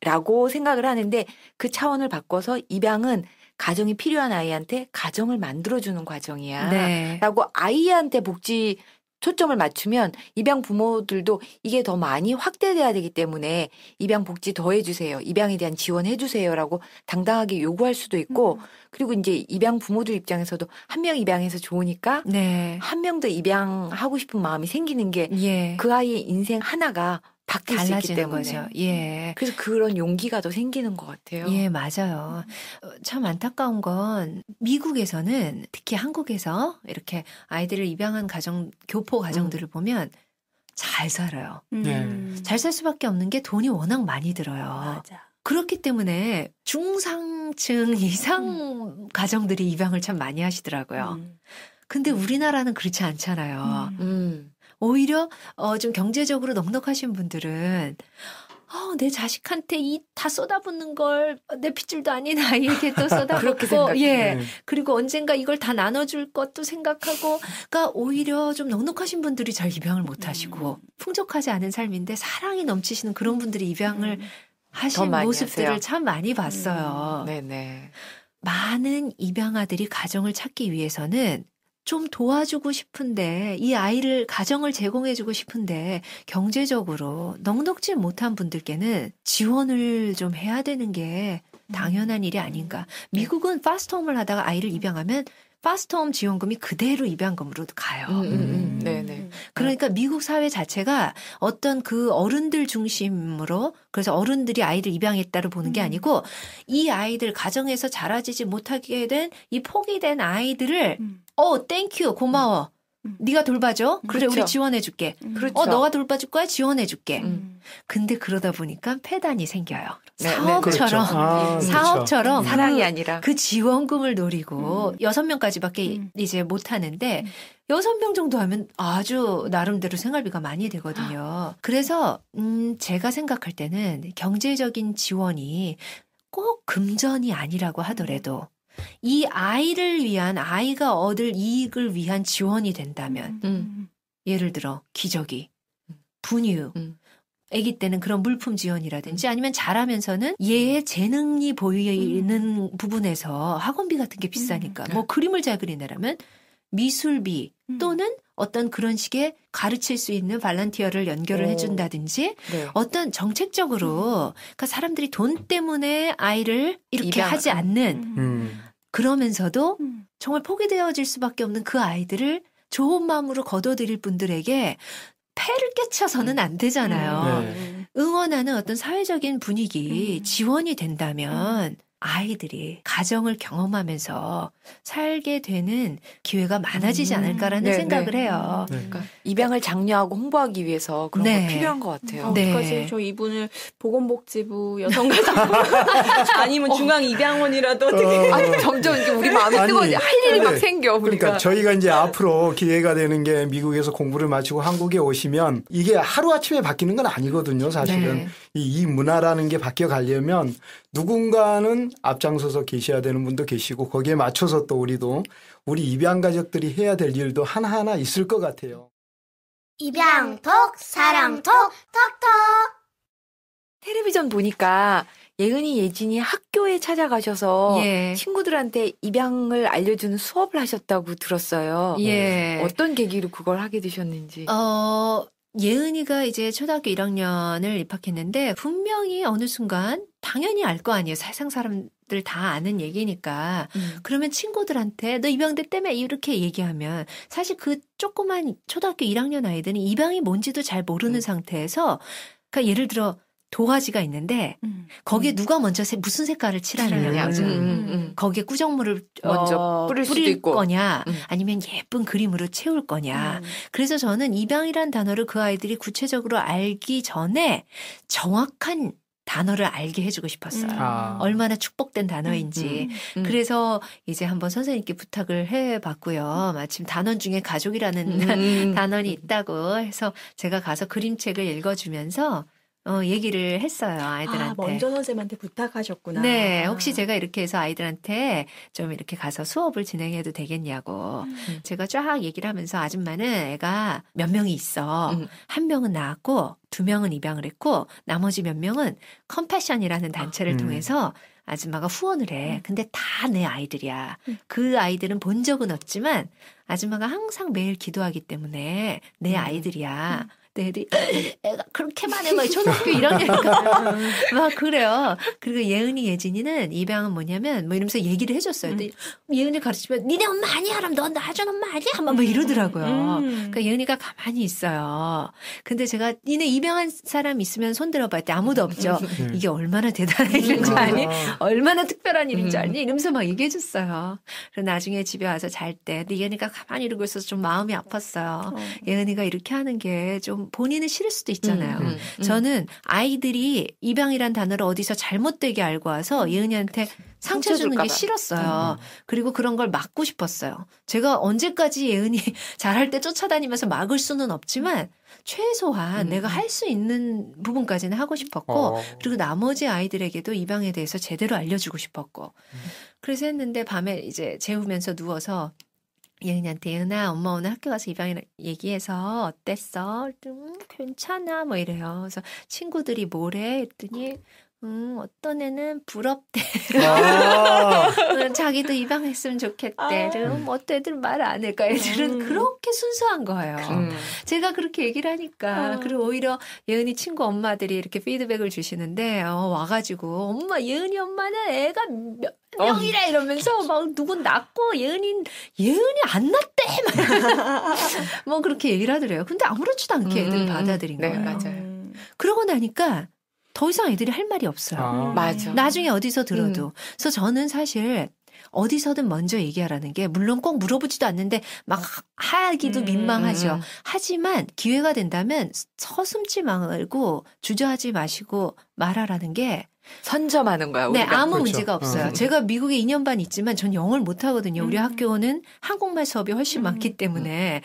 아이라고 생각을 하는데 그 차원을 바꿔서 입양은 가정이 필요한 아이한테 가정을 만들어주는 과정이야. 네. 라고 아이한테 복지 초점을 맞추면 입양 부모들도 이게 더 많이 확대돼야 되기 때문에 입양 복지 더 해주세요. 입양에 대한 지원 해주세요라고 당당하게 요구할 수도 있고 음. 그리고 이제 입양 부모들 입장에서도 한 명 입양해서 좋으니까 네. 한 명 더 입양하고 싶은 마음이 생기는 게그 예. 그 아이의 인생 하나가 바뀔 수 있기 때문에. 거죠. 음. 예. 그래서 그런 용기가 더 생기는 것 같아요. 예, 맞아요. 어, 참 안타까운 건 미국에서는 특히 한국에서 이렇게 아이들을 입양한 가정, 교포 가정들을 음. 보면 잘 살아요. 음. 네. 잘 살 수밖에 없는 게 돈이 워낙 많이 들어요. 맞아. 그렇기 때문에 중상층 음. 이상 음. 가정들이 입양을 참 많이 하시더라고요. 음. 근데 우리나라는 그렇지 않잖아요. 음. 오히려 어, 좀 경제적으로 넉넉하신 분들은 어, 내 자식한테 이 다 쏟아붓는 걸 내 핏줄도 아닌 아이에게 또 *laughs* 쏟아붓고 예 네. 그리고 언젠가 이걸 다 나눠줄 것도 생각하고 그러니까 오히려 좀 넉넉하신 분들이 잘 입양을 못하시고 음. 풍족하지 않은 삶인데 사랑이 넘치시는 그런 분들이 입양을 음. 하신 모습들을 하세요. 참 많이 봤어요. 음. 네네. 많은 입양아들이 가정을 찾기 위해서는 좀 도와주고 싶은데 이 아이를 가정을 제공해주고 싶은데 경제적으로 넉넉지 못한 분들께는 지원을 좀 해야 되는 게 당연한 음. 일이 아닌가. 네. 미국은 파스트홈을 하다가 아이를 음. 입양하면 파스트홈 지원금이 그대로 입양금으로 가요. 음, 음, 음. 네네. 음. 네. 그러니까 미국 사회 자체가 어떤 그 어른들 중심으로 그래서 어른들이 아이를 입양했다를 보는 게 아니고 이 아이들 가정에서 자라지지 못하게 된 이 포기된 아이들을 어, 땡큐. 고마워. 음. 네가 돌봐줘. 음. 그래 그렇죠. 우리 지원해 줄게. 음. 어, 그렇죠. 어 너가 돌봐 줄 거야. 지원해 줄게. 음. 근데 그러다 보니까 폐단이 생겨요. 네, 네, 그렇죠. 사업처럼 네, 그 사업처럼 음. 사랑이 아니라 그 지원금을 노리고 여섯 명까지밖에 이제 못 하는데 여섯 명 정도 하면 아주 나름대로 생활비가 많이 되거든요. 그래서 음 제가 생각할 때는 경제적인 지원이 꼭 금전이 아니라고 하더라도 이 아이를 위한 아이가 얻을 이익을 위한 지원이 된다면 음. 음. 예를 들어 기저귀, 음. 분유, 음. 아기 때는 그런 물품 지원이라든지 음. 아니면 자라면서는 얘의 재능이 보이는 음. 부분에서 학원비 같은 게 비싸니까 뭐 그림을 잘 그리느라면 미술비 또는 어떤 그런 식의 가르칠 수 있는 발란티어를 연결을 오. 해준다든지 네. 어떤 정책적으로 그러니까 사람들이 돈 때문에 아이를 이렇게 입양. 하지 않는 음. 음. 그러면서도 음. 정말 포기되어질 수밖에 없는 그 아이들을 좋은 마음으로 거둬들일 분들에게 폐를 끼쳐서는 음. 안 되잖아요. 네. 응원하는 어떤 사회적인 분위기 지원이 된다면 아이들이 가정을 경험하면서 살게 되는 기회가 많아지지 음. 않을까라는 음, 생각을 네. 해요. 네. 그러니까 입양을 장려하고 홍보하기 위해서 그런 네. 게 필요한 것 같아요. 어, 네. 저 이분을 보건복지부 여성가족부 *laughs* 아니면 어. 중앙입양원이라도 어. 어떻게 어. 아니 점점 이렇게 우리 마음이 뜨거워지 할 일이 막 생겨 우리가. 그러니까 저희가 이제 앞으로 기회가 되는 게 미국에서 공부를 마치고 한국에 오시면 이게 하루아침에 바뀌는 건 아니거든요 사실은. 네. 이, 문화라는 게 바뀌어 가려면 누군가는 앞장서서 계셔야 되는 분도 계시고 거기에 맞춰서 또 우리도 우리 입양 가족들이 해야 될 일도 하나하나 있을 것 같아요. 입양톡 사랑톡 톡톡 텔레비전 보니까 예은이 예진이 학교에 찾아가셔서 예. 친구들한테 입양을 알려주는 수업을 하셨다고 들었어요. 예. 어떤 계기로 그걸 하게 되셨는지. 어, 예은이가 이제 초등학교 1학년을 입학했는데 분명히 어느 순간 당연히 알 거 아니에요. 세상 사람들 다 아는 얘기니까. 음. 그러면 친구들한테 너 입양대 때문에 이렇게 얘기하면 사실 그 조그만 초등학교 1학년 아이들은 입양이 뭔지도 잘 모르는 음. 상태에서 그러니까 예를 들어 도화지가 있는데 음. 거기에 음. 누가 먼저 세, 무슨 색깔을 칠하느냐 음. 음, 음, 음, 거기에 꾸정물을 어, 먼저 어, 뿌릴, 뿌릴 거냐 아니면 예쁜 그림으로 채울 거냐 그래서 저는 입양이란 단어를 그 아이들이 구체적으로 알기 전에 정확한 단어를 알게 해주고 싶었어요. 아. 얼마나 축복된 단어인지. 그래서 이제 한번 선생님께 부탁을 해봤고요. 마침 단원 중에 가족이라는 *laughs* 단원이 있다고 해서 제가 가서 그림책을 읽어주면서 어, 얘기를 했어요, 아, 아이들한테. 아, 뭐 먼저 선생님한테 부탁하셨구나. 네, 혹시 제가 이렇게 해서 아이들한테 좀 이렇게 가서 수업을 진행해도 되겠냐고. 음. 제가 쫙 얘기를 하면서 아줌마는 애가 몇 명이 있어. 음. 한 명은 나왔고, 두 명은 입양을 했고, 나머지 몇 명은 컴패션이라는 단체를 아, 음. 통해서 아줌마가 후원을 해. 음. 근데 다 내 아이들이야. 음. 그 아이들은 본 적은 없지만, 아줌마가 항상 매일 기도하기 때문에 내 음. 아이들이야. 근데 애들이 애가 그렇게 많은 거예요. 초등학교 1학년인가 *laughs* 막 그래요. 그리고 예은이 예진이는 입양은 뭐냐면 뭐 이러면서 얘기를 해줬어요. 음. 예은이 가르치면 니네 엄마 아니야 그럼 넌 나준 엄마 아니야 막, 막 음. 이러더라고요. 음. 그러니까 예은이가 가만히 있어요. 근데 제가 니네 입양한 사람 있으면 손 들어봐 야 돼. 아무도 없죠. 음. *laughs* 네. 이게 얼마나 대단한 일인지 음. 아니 아. 얼마나 특별한 일인지 음. 아니 이러면서 막 얘기해줬어요. 그래서 나중에 집에 와서 잘 때 예은이가 가만히 이러고 있어서 좀 마음이 아팠어요. 어. 예은이가 이렇게 하는 게좀 본인은 싫을 수도 음, 있잖아요. 음, 음, 저는 아이들이 입양이란 단어를 어디서 잘못되게 알고 와서 음, 예은이한테 상처 주는 게 싫었어요. 음, 음. 그리고 그런 걸 막고 싶었어요. 제가 언제까지 예은이 *laughs* 잘할 때 쫓아다니면서 막을 수는 없지만 최소한 음. 내가 할 수 있는 부분까지는 하고 싶었고 어. 그리고 나머지 아이들에게도 입양에 대해서 제대로 알려주고 싶었고 음. 그래서 했는데 밤에 이제 재우면서 누워서 예은이한테 예은아 엄마 오늘 학교 가서 이방 얘기해서 어땠어? 음, 괜찮아 뭐 이래요. 그래서 친구들이 뭐래? 했더니 음, 어떤 애는 부럽대. 아~ 음, 자기도 입양했으면 좋겠대. 아~ 그럼 음, 어떤 애들은 말안 할까? 애들은 음. 그렇게 순수한 거예요. 음. 제가 그렇게 얘기를 하니까. 어. 그리고 오히려 예은이 친구 엄마들이 이렇게 피드백을 주시는데, 어, 와가지고, 엄마, 예은이 엄마는 애가 몇, 어. 명이라 이러면서 막 누군 낳고 예은이 예은이 안 낳대 *laughs* 뭐 그렇게 얘기를 하더래요. 근데 아무렇지도 않게 애들 음, 음, 받아들인 네, 거예요. 맞아요. 그러고 나니까 더 이상 애들이 할 말이 없어요. 아. 음. 맞아. 나중에 어디서 들어도. 음. 그래서 저는 사실 어디서든 먼저 얘기하라는 게 물론 꼭 물어보지도 않는데 막 하기도 음. 민망하죠. 음. 하지만 기회가 된다면 서슴지 말고 주저하지 마시고 말하라는 게 선점하는 거야. 네, 우리가. 네, 아무 그렇죠. 문제가 어. 없어요. 어. 제가 미국에 2년 반 있지만 전 영어를 못 하거든요. 우리 음. 학교는 한국말 수업이 훨씬 음. 많기 때문에.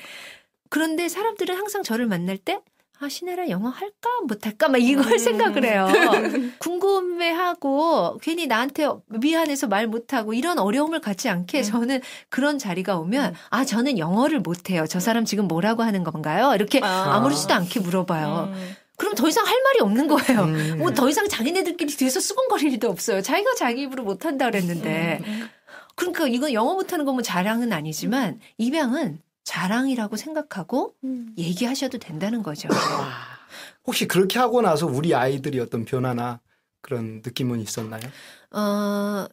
그런데 사람들은 항상 저를 만날 때 아, 신혜라 영어 할까? 못할까? 막 이걸 음. 생각을 해요. *laughs* 궁금해하고, 괜히 나한테 미안해서 말 못하고, 이런 어려움을 갖지 않게 음. 저는 그런 자리가 오면, 음. 아, 저는 영어를 못해요. 저 사람 지금 뭐라고 하는 건가요? 이렇게 아. 무렇지도 않게 물어봐요. 음. 그럼 더 이상 할 말이 없는 거예요. 뭐더 음. 어, 이상 자기네들끼리 뒤에서 수군거릴 일도 없어요. 자기가 자기 입으로 못한다 그랬는데. 음. 그러니까 이건 영어 못하는 거면 자랑은 아니지만, 입양은 자랑이라고 생각하고 음. 얘기하셔도 된다는 거죠. 아, 혹시 그렇게 하고 나서 우리 아이들이 어떤 변화나 그런 느낌은 있었나요? 어,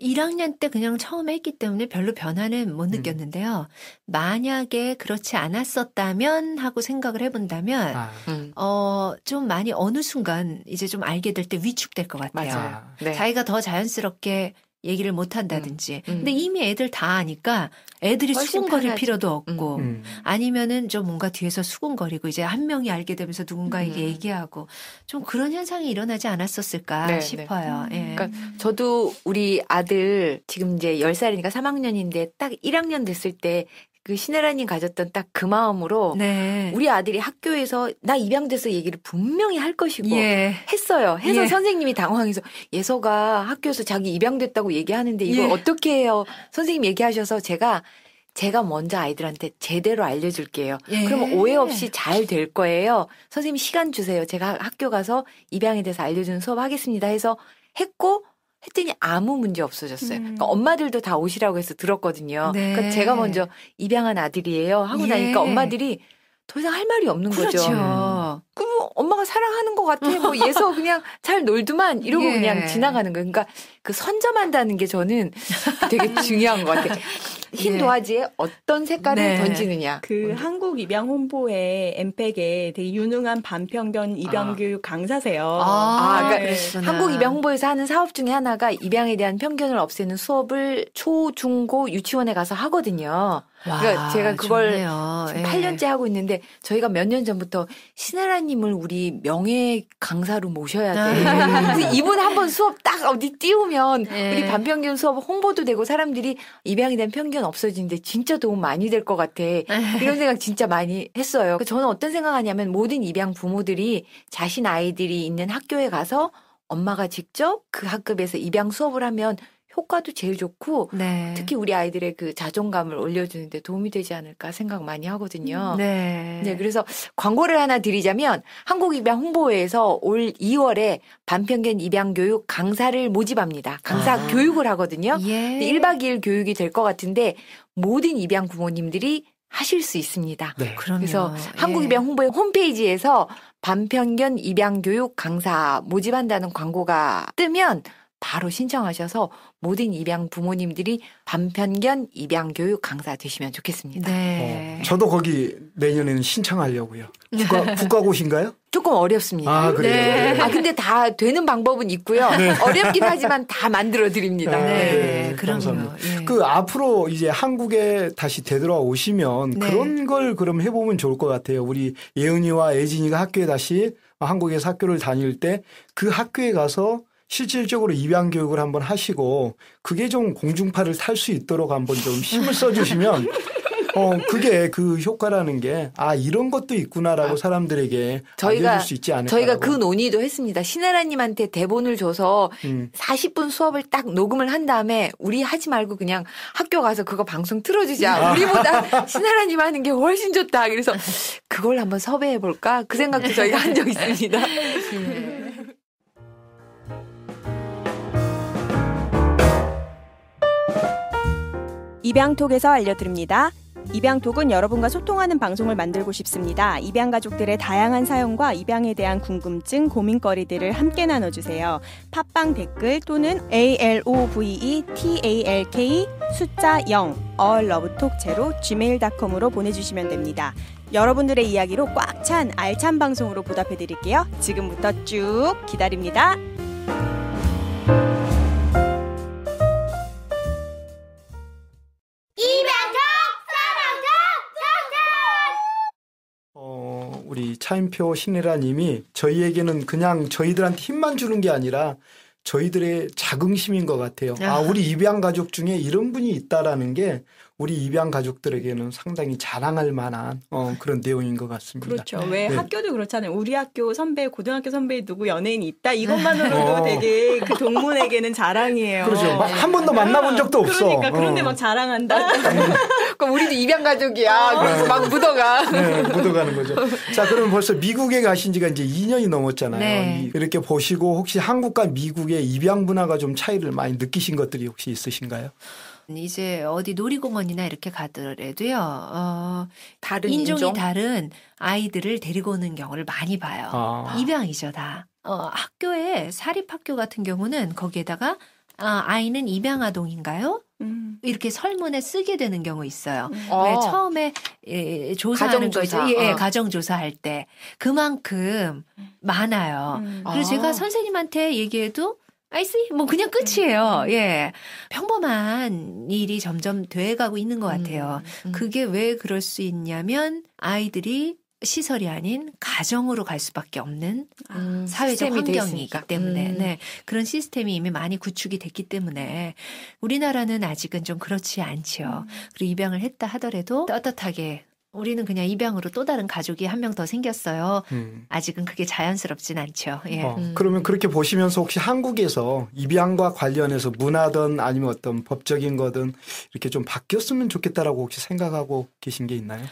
1학년 때 그냥 처음에 했기 때문에 별로 변화는 못 음. 느꼈는데요. 음. 만약에 그렇지 않았었다면 하고 생각을 해본다면, 아. 음. 어, 좀 많이 어느 순간 이제 좀 알게 될 때 위축될 것 같아요. 아. 네. 자기가 더 자연스럽게 얘기를 못 음. 한다든지. 음, 음. 근데 이미 애들 다 아니까 애들이 수군거릴 필요도 없고 음. 음, 아니면은 좀 뭔가 뒤에서 수군거리고 이제 한 명이 알게 되면서 누군가에게 음. 얘기하고 좀 그런 현상이 일어나지 않았었을까 네, 네. 싶어요. 네. 예. 그러니까 저도 우리 아들 지금 이제 10살이니까 3학년인데 딱 1학년 됐을 때그 신혜라님 가졌던 딱 그 마음으로 네. 우리 아들이 학교에서 나 입양돼서 얘기를 분명히 할 것이고 예. 했어요. 해서 예. 선생님이 당황해서 예서가 학교에서 자기 입양됐다고 얘기하는데 이걸 예. 어떻게 해요? 선생님 얘기하셔서 제가 제가 먼저 아이들한테 제대로 알려줄게요. 예. 그러면 오해 없이 잘 될 거예요. 선생님 시간 주세요. 제가 학교 가서 입양에 대해서 알려주는 수업 하겠습니다. 해서 했고 했더니 아무 문제 없어졌어요. 그러니까 음. 그러니까 엄마들도 다 오시라고 해서 들었거든요. 네. 그러니까 제가 네. 먼저 입양한 아들이에요 하고 예. 나니까 엄마들이 더 이상 할 말이 없는 그렇죠. 거죠. 음. 그럼 뭐 엄마가 사랑하는 것 같아. 뭐 예서 *laughs* 그냥 잘 놀더만 이러고 예. 그냥 지나가는 거예요. 그러니까 그 선점한다는 게 저는 되게 *laughs* 중요한 것 같아요. 흰 예. 도화지에 어떤 색깔을 네. 던지느냐. 그 음. 한국 입양 홍보회 엠팩에 되게 유능한 반평견 입양교육 아. 강사세요. 아, 아 그러니까 네. 한국 입양 홍보에서 하는 사업 중에 하나가 입양에 대한 편견을 없애는 수업을 초, 중, 고 유치원에 가서 하거든요. 그러니까 와, 그러니까 제가 그걸 지금 8년째 예. 하고 있는데 저희가 몇 년 전부터 신하라님을 우리 명예 강사로 모셔야 돼. 아. 그 이분 한 번 수업 딱 어디 띄우면 예. 우리 반평균 수업 홍보도 되고 사람들이 입양에 대한 편견 없어지는데 진짜 도움 많이 될 것 같아. 예. 이런 생각 진짜 많이 했어요. 그러니까 저는 어떤 생각하냐면 모든 입양 부모들이 자신 아이들이 있는 학교에 가서 엄마가 직접 그 학급에서 입양 수업을 하면 효과도 제일 좋고 네. 특히 우리 아이들의 그 자존감을 올려주는데 도움이 되지 않을까 생각 많이 하거든요. 음, 네. 네 그래서 광고를 하나 드리자면 한국입양홍보회에서 올 2월에 반편견 입양교육 강사를 모집합니다. 강사 아. 교육을 하거든요. 예. 1박 2일 교육이 될 것 같은데 모든 입양 부모님들이 하실 수 있습니다. 네. 그래서 한국입양홍보회 예. 홈페이지에서 반편견 입양 교육 강사 모집한다는 광고가 뜨면 바로 신청하셔서 모든 입양 부모님들이 반편견 입양 교육 강사 되시면 좋겠습니다. 네. 어, 저도 거기 내년에는 신청하려고요. 국가, *laughs* 국가고시인가요? 조금 어렵습니다. 아, 그래요? 네. 네. 아, 근데 다 되는 방법은 있고요. 네. 어렵긴 하지만 다 만들어 드립니다. 아, 네. 네. 그럼요. 예. 그 앞으로 이제 한국에 다시 되돌아오시면 네. 그런 걸 그럼 해보면 좋을 것 같아요. 우리 예은이와 예진이가 학교에 다시 한국에서 학교를 다닐 때 그 학교에 가서 실질적으로 입양 교육을 한번 하시고 그게 좀 공중파를 탈 수 있도록 한번 좀 힘을 써주시면 어 그게 그 효과라는 게 아 이런 것도 있구나라고 아, 사람들에게 저희가 수 있지 않을까 저희가 그 논의도 했습니다 신혜라님한테 대본을 줘서 음. 40분 수업을 딱 녹음을 한 다음에 우리 하지 말고 그냥 학교 가서 그거 방송 틀어주자 아. 우리보다 *laughs* 신혜라님 하는 게 훨씬 좋다 그래서 그걸 한번 섭외해 볼까 그 생각도 저희가 한 적 있습니다. 음. *laughs* 입양톡에서 알려드립니다. 입양톡은 여러분과 소통하는 방송을 만들고 싶습니다. 입양 가족들의 다양한 사연과 입양에 대한 궁금증, 고민거리들을 함께 나눠주세요. 팟빵 댓글 또는 ALOVETALK 숫자 0 a l l o v e t a l k 제 gmail.com으로 보내주시면 됩니다. 여러분들의 이야기로 꽉 찬 알찬 방송으로 보답해드릴게요. 지금부터 쭉 기다립니다. 차인표 신혜라님이 저희에게는 그냥 저희들한테 힘만 주는 게 아니라 저희들의 자긍심인 것 같아요. 아, 아. 우리 입양 가족 중에 이런 분이 있다라는 게 우리 입양 가족들에게는 상당히 자랑할 만한 어, 그런 내용인 것 같습니다. 그렇죠. 네. 왜 네. 학교도 그렇잖아요. 우리 학교 선배, 고등학교 선배 누구 연예인 있다 이것만으로도 어. 되게 그 동문에게는 자랑이에요. 그렇죠. 어. 한 번도 네. 만나본 적도 없어. 그러니까 어. 그런데 막 자랑한다. *laughs* 그럼 우리도 입양 가족이야. 어. 그래서 막 묻어가. 네, 묻어가는 거죠. 자, 그럼 벌써 미국에 가신 지가 이제 2년이 넘었잖아요. 네. 이렇게 보시고 혹시 한국과 미국의 입양 문화가 좀 차이를 많이 느끼신 것들이 혹시 있으신가요? 이제 어디 놀이공원이나 이렇게 가더라도요, 어, 다른 인종이 인종? 다른 아이들을 데리고 오는 경우를 많이 봐요. 아. 입양이죠, 다. 어, 학교에 사립학교 같은 경우는 거기에다가 아, 아이는 입양아동인가요? 음. 이렇게 설문에 쓰게 되는 경우 있어요. 음. 왜 어. 처음에 예, 조사하는 가정조사. 거죠. 예, 어. 가정조사할 때 그만큼 음. 많아요. 음. 그래서 아. 제가 선생님한테 얘기해도 아이씨 뭐 그냥 끝이에요. 음, 음. 예. 평범한 일이 점점 돼가고 있는 것 같아요. 음, 그게 왜 그럴 수 있냐면 아이들이 시설이 아닌 가정으로 갈 수밖에 없는 음, 사회적 환경이기 때문에 음. 네, 그런 시스템이 이미 많이 구축이 됐기 때문에 우리나라는 아직은 좀 그렇지 않죠 음. 그리고 입양을 했다 하더라도 떳떳하게 우리는 그냥 입양으로 또 다른 가족이 한 명 더 생겼어요. 음. 아직은 그게 자연스럽진 않죠. 예. 어, 음. 그러면 그렇게 보시면서 혹시 한국에서 입양과 관련해서 문화든 아니면 어떤 법적인 거든 이렇게 좀 바뀌었으면 좋겠다라고 혹시 생각하고 계신 게 있나요?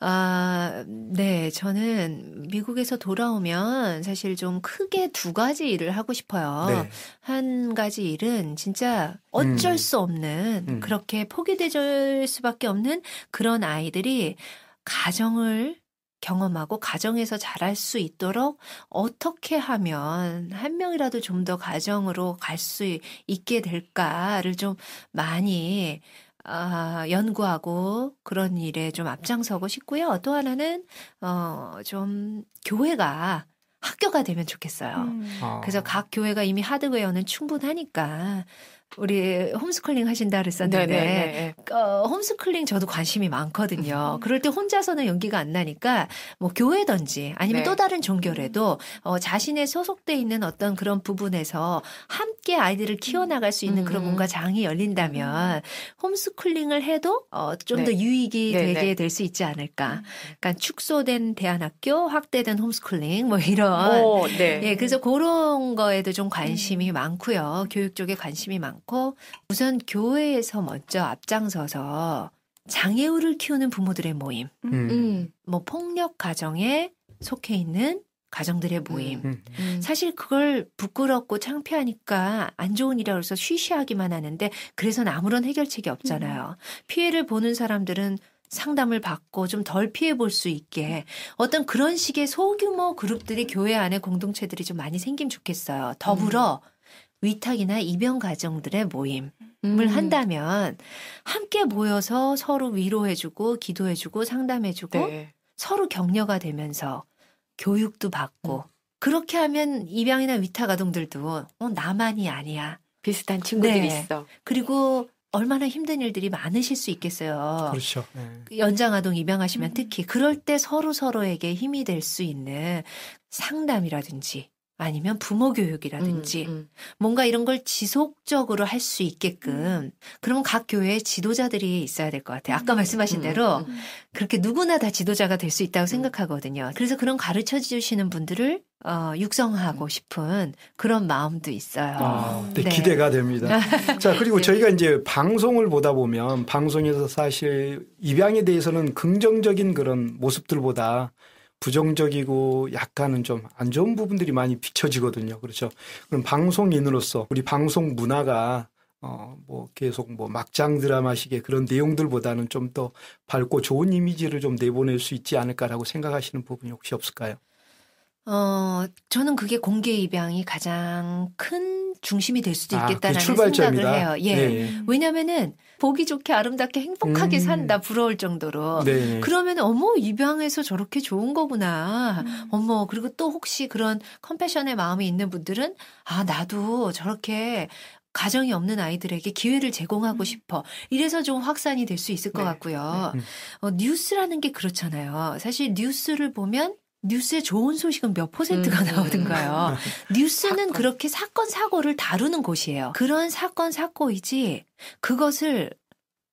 아, 네. 저는 미국에서 돌아오면 사실 좀 크게 두 가지 일을 하고 싶어요. 네. 한 가지 일은 진짜 어쩔 음. 수 없는, 음. 그렇게 포기되질 수밖에 없는 그런 아이들이 가정을 경험하고 가정에서 자랄 수 있도록 어떻게 하면 한 명이라도 좀 더 가정으로 갈 수 있게 될까를 좀 많이 아, 연구하고 그런 일에 좀 앞장서고 싶고요. 또 하나는 어, 좀 교회가 학교가 되면 좋겠어요. 음. 아. 그래서 각 교회가 이미 하드웨어는 충분하니까 우리 홈스쿨링 하신다 그랬었는데 네, 네, 네, 그, 어, 홈스쿨링 저도 관심이 많거든요. 음. 그럴 때 혼자서는 연기가 안 나니까 뭐 교회든지 아니면 네. 또 다른 종교라도 어, 자신의 소속돼 있는 어떤 그런 부분에서 함께 아이들을 키워나갈 수 있는 그런 음. 뭔가 장이 열린다면 음. 홈스쿨링을 해도 어, 좀더 네. 유익이 네 되게 될 수 있지 않을까. 그러니까 축소된 대안학교, 확대된 홈스쿨링 뭐 이런. 오, 네. 예, 그래서 그런 거에도 좀 관심이 많고요. 교육 쪽에 관심이 많고. 않고 우선 교회에서 먼저 앞장서서 장애우를 키우는 부모들의 모임, 음. 음. 음. 뭐 폭력 가정에 속해 있는 가정들의 모임. 음, 음. 사실 그걸 부끄럽고 창피하니까 안 좋은 일이라그래서 쉬쉬하기만 하는데 그래서는 아무런 해결책이 없잖아요. 피해를 보는 사람들은 상담을 받고 좀 덜 피해 볼 수 있게 어떤 그런 식의 소규모 그룹들이 교회 안에 공동체들이 좀 많이 생기면 좋겠어요. 더불어 음. 위탁이나 입양 가정들의 모임을 음. 한다면 함께 모여서 서로 위로해주고 기도해주고 상담해주고 네. 서로 격려가 되면서 교육도 받고 음. 그렇게 하면 입양이나 위탁 아동들도 어 나만이 아니야 비슷한 친구들이 네. 있어 그리고 얼마나 힘든 일들이 많으실 수 있겠어요. 그렇죠. 네. 연장아동 입양하시면 음. 특히 그럴 때 서로 서로에게 힘이 될 수 있는 상담이라든지 아니면 부모 교육이라든지 음, 음. 뭔가 이런 걸 지속적으로 할 수 있게끔 그러면 각 교회의 지도자들이 있어야 될 것 같아요. 아까 음, 말씀하신 음, 대로 음. 그렇게 누구나 다 지도자가 될 수 있다고 생각하거든요. 그래서 그런 가르쳐 주시는 분들을 어, 육성하고 싶은 그런 마음도 있어요. 아, 네, 네. 기대가 됩니다. *laughs* 자, 그리고 네. 저희가 이제 방송을 보다 보면 방송에서 사실 입양에 대해서는 긍정적인 그런 모습들보다 부정적이고 약간은 좀 안 좋은 부분들이 많이 비춰지거든요. 그렇죠. 그럼 방송인으로서 우리 방송 문화가 어, 뭐 계속 뭐 막장 드라마식의 그런 내용들보다는 좀 더 밝고 좋은 이미지를 좀 내보낼 수 있지 않을까라고 생각하시는 부분이 혹시 없을까요? 어, 저는 그게 공개 입양이 가장 큰 중심이 될 수도 있겠다라는 아, 생각을 해요. 예. 네. 예. 왜냐면은 보기 좋게 아름답게 행복하게 음. 산다 부러울 정도로. 네. 그러면 어머 입양해서 저렇게 좋은 거구나. 음. 어머 그리고 또 혹시 그런 컴패션의 마음이 있는 분들은 아 나도 저렇게 가정이 없는 아이들에게 기회를 제공하고 음. 싶어. 이래서 좀 확산이 될 수 있을 것 네. 같고요. 네. 음. 어, 뉴스라는 게 그렇잖아요. 사실 뉴스를 보면 뉴스에 좋은 소식은 몇 퍼센트가 음. 나오든가요. 뉴스는 사건. 그렇게 사건 사고를 다루는 곳이에요. 그런 사건 사고이지 그것을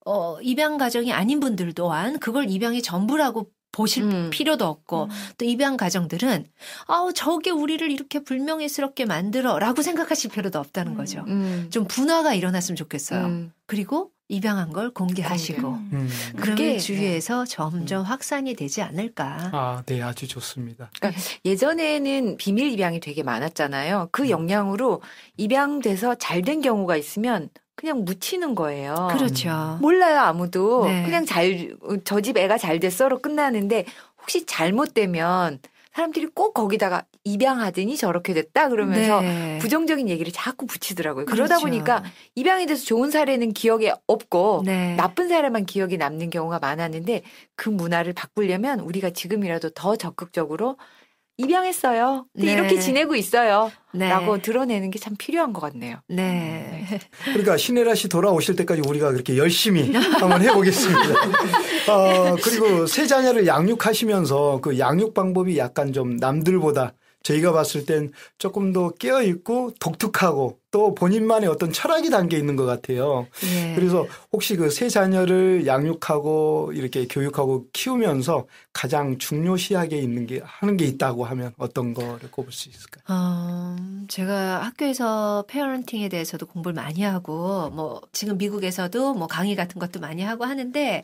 어 입양 가정이 아닌 분들 또한 그걸 입양의 전부라고 보실 음. 필요도 없고 음. 또 입양 가정들은 아우 저게 우리를 이렇게 불명예스럽게 만들어라고 생각하실 필요도 없다는 음. 거죠. 음. 좀 분화가 일어났으면 좋겠어요. 음. 그리고 입양한 걸 공개하시고 음. 음. 그게 주위에서 네. 점점 음. 확산이 되지 않을까. 아, 네, 아주 좋습니다. 그러니까 네. 예전에는 비밀 입양이 되게 많았잖아요. 그 음. 영향으로 입양돼서 잘 된 경우가 있으면 그냥 묻히는 거예요. 그렇죠. 몰라요 아무도 네. 그냥 잘저 집 애가 잘 됐어로 끝나는데 혹시 잘못되면 사람들이 꼭 거기다가 입양하더니 저렇게 됐다 그러면서 네. 부정적인 얘기를 자꾸 붙이더라고요. 그러다 그렇죠. 보니까 입양에 대해서 좋은 사례는 기억에 없고 네. 나쁜 사례만 기억에 남는 경우가 많았는데 그 문화를 바꾸려면 우리가 지금이라도 더 적극적으로 입양했어요. 네. 이렇게 지내고 있어요. 네. 라고 드러내는 게 참 필요한 것 같네요. 네. 음, 네. 그러니까 신혜라 씨 돌아오실 때까지 우리가 그렇게 열심히 한번 해보겠습니다. *laughs* 어, 그리고 세 자녀를 양육하시면서 그 양육 방법이 약간 좀 남들보다 저희가 봤을 땐 조금 더 깨어있고 독특하고 또 본인만의 어떤 철학이 담겨 있는 것 같아요. 예. 그래서 혹시 그 세 자녀를 양육하고 이렇게 교육하고 키우면서 가장 중요시하게 있는 게 하는 게 있다고 하면 어떤 거를 꼽을 수 있을까요? 어, 제가 학교에서 페어런팅에 대해서도 공부를 많이 하고 뭐 지금 미국에서도 뭐 강의 같은 것도 많이 하고 하는데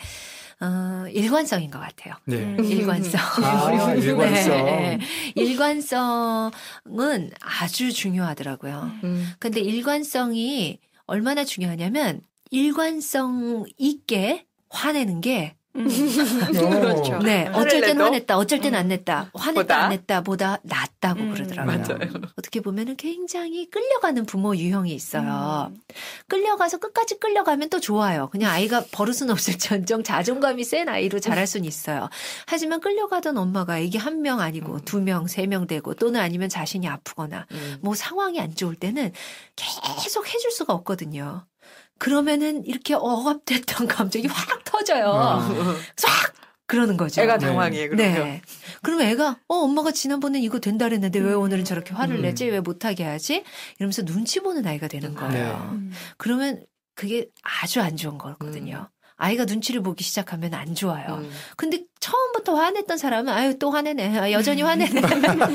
어, 일관성인 것 같아요. 네. 음. *laughs* 일관성. 아, 일관성. 네, 네. 일관성은 아주 중요하더라고요. 음. 근데 일관성이 얼마나 중요하냐면 일관성 있게 화내는 게 음. 음. *laughs* 어. 그렇죠. 네, 어쩔 땐 화냈다, 어쩔 땐안 음. 냈다, 화냈다 보다? 안 냈다 보다 낫다고 음. 그러더라고요. 맞아요. 어떻게 보면은 굉장히 끌려가는 부모 유형이 있어요. 음. 끌려가서 끝까지 끌려가면 또 좋아요. 그냥 아이가 버릇은 *laughs* 없을전정 자존감이 센 아이로 자랄 수는 있어요. 하지만 끌려가던 엄마가 이게 한 명 아니고 음. 두 명, 세 명 되고 또는 아니면 자신이 아프거나 뭐 상황이 안 좋을 때는 계속 해줄 수가 없거든요. 그러면은 이렇게 억압됐던 *laughs* 감정이 확 터져요. 아. 그확 그러는 거죠. 애가 네. 당황해. 네. 네. 그러면 애가 어 엄마가 지난번에 이거 된다 그랬는데 왜 오늘은 저렇게 화를 음. 내지? 왜 못하게 하지? 이러면서 눈치 보는 아이가 되는 음. 거예요. 네. 그러면 그게 아주 안 좋은 거거든요. 음. 아이가 눈치를 보기 시작하면 안 좋아요. 음. 근데 처음부터 화냈던 사람은 아유 또 화내네. 아, 여전히 음. 화내네.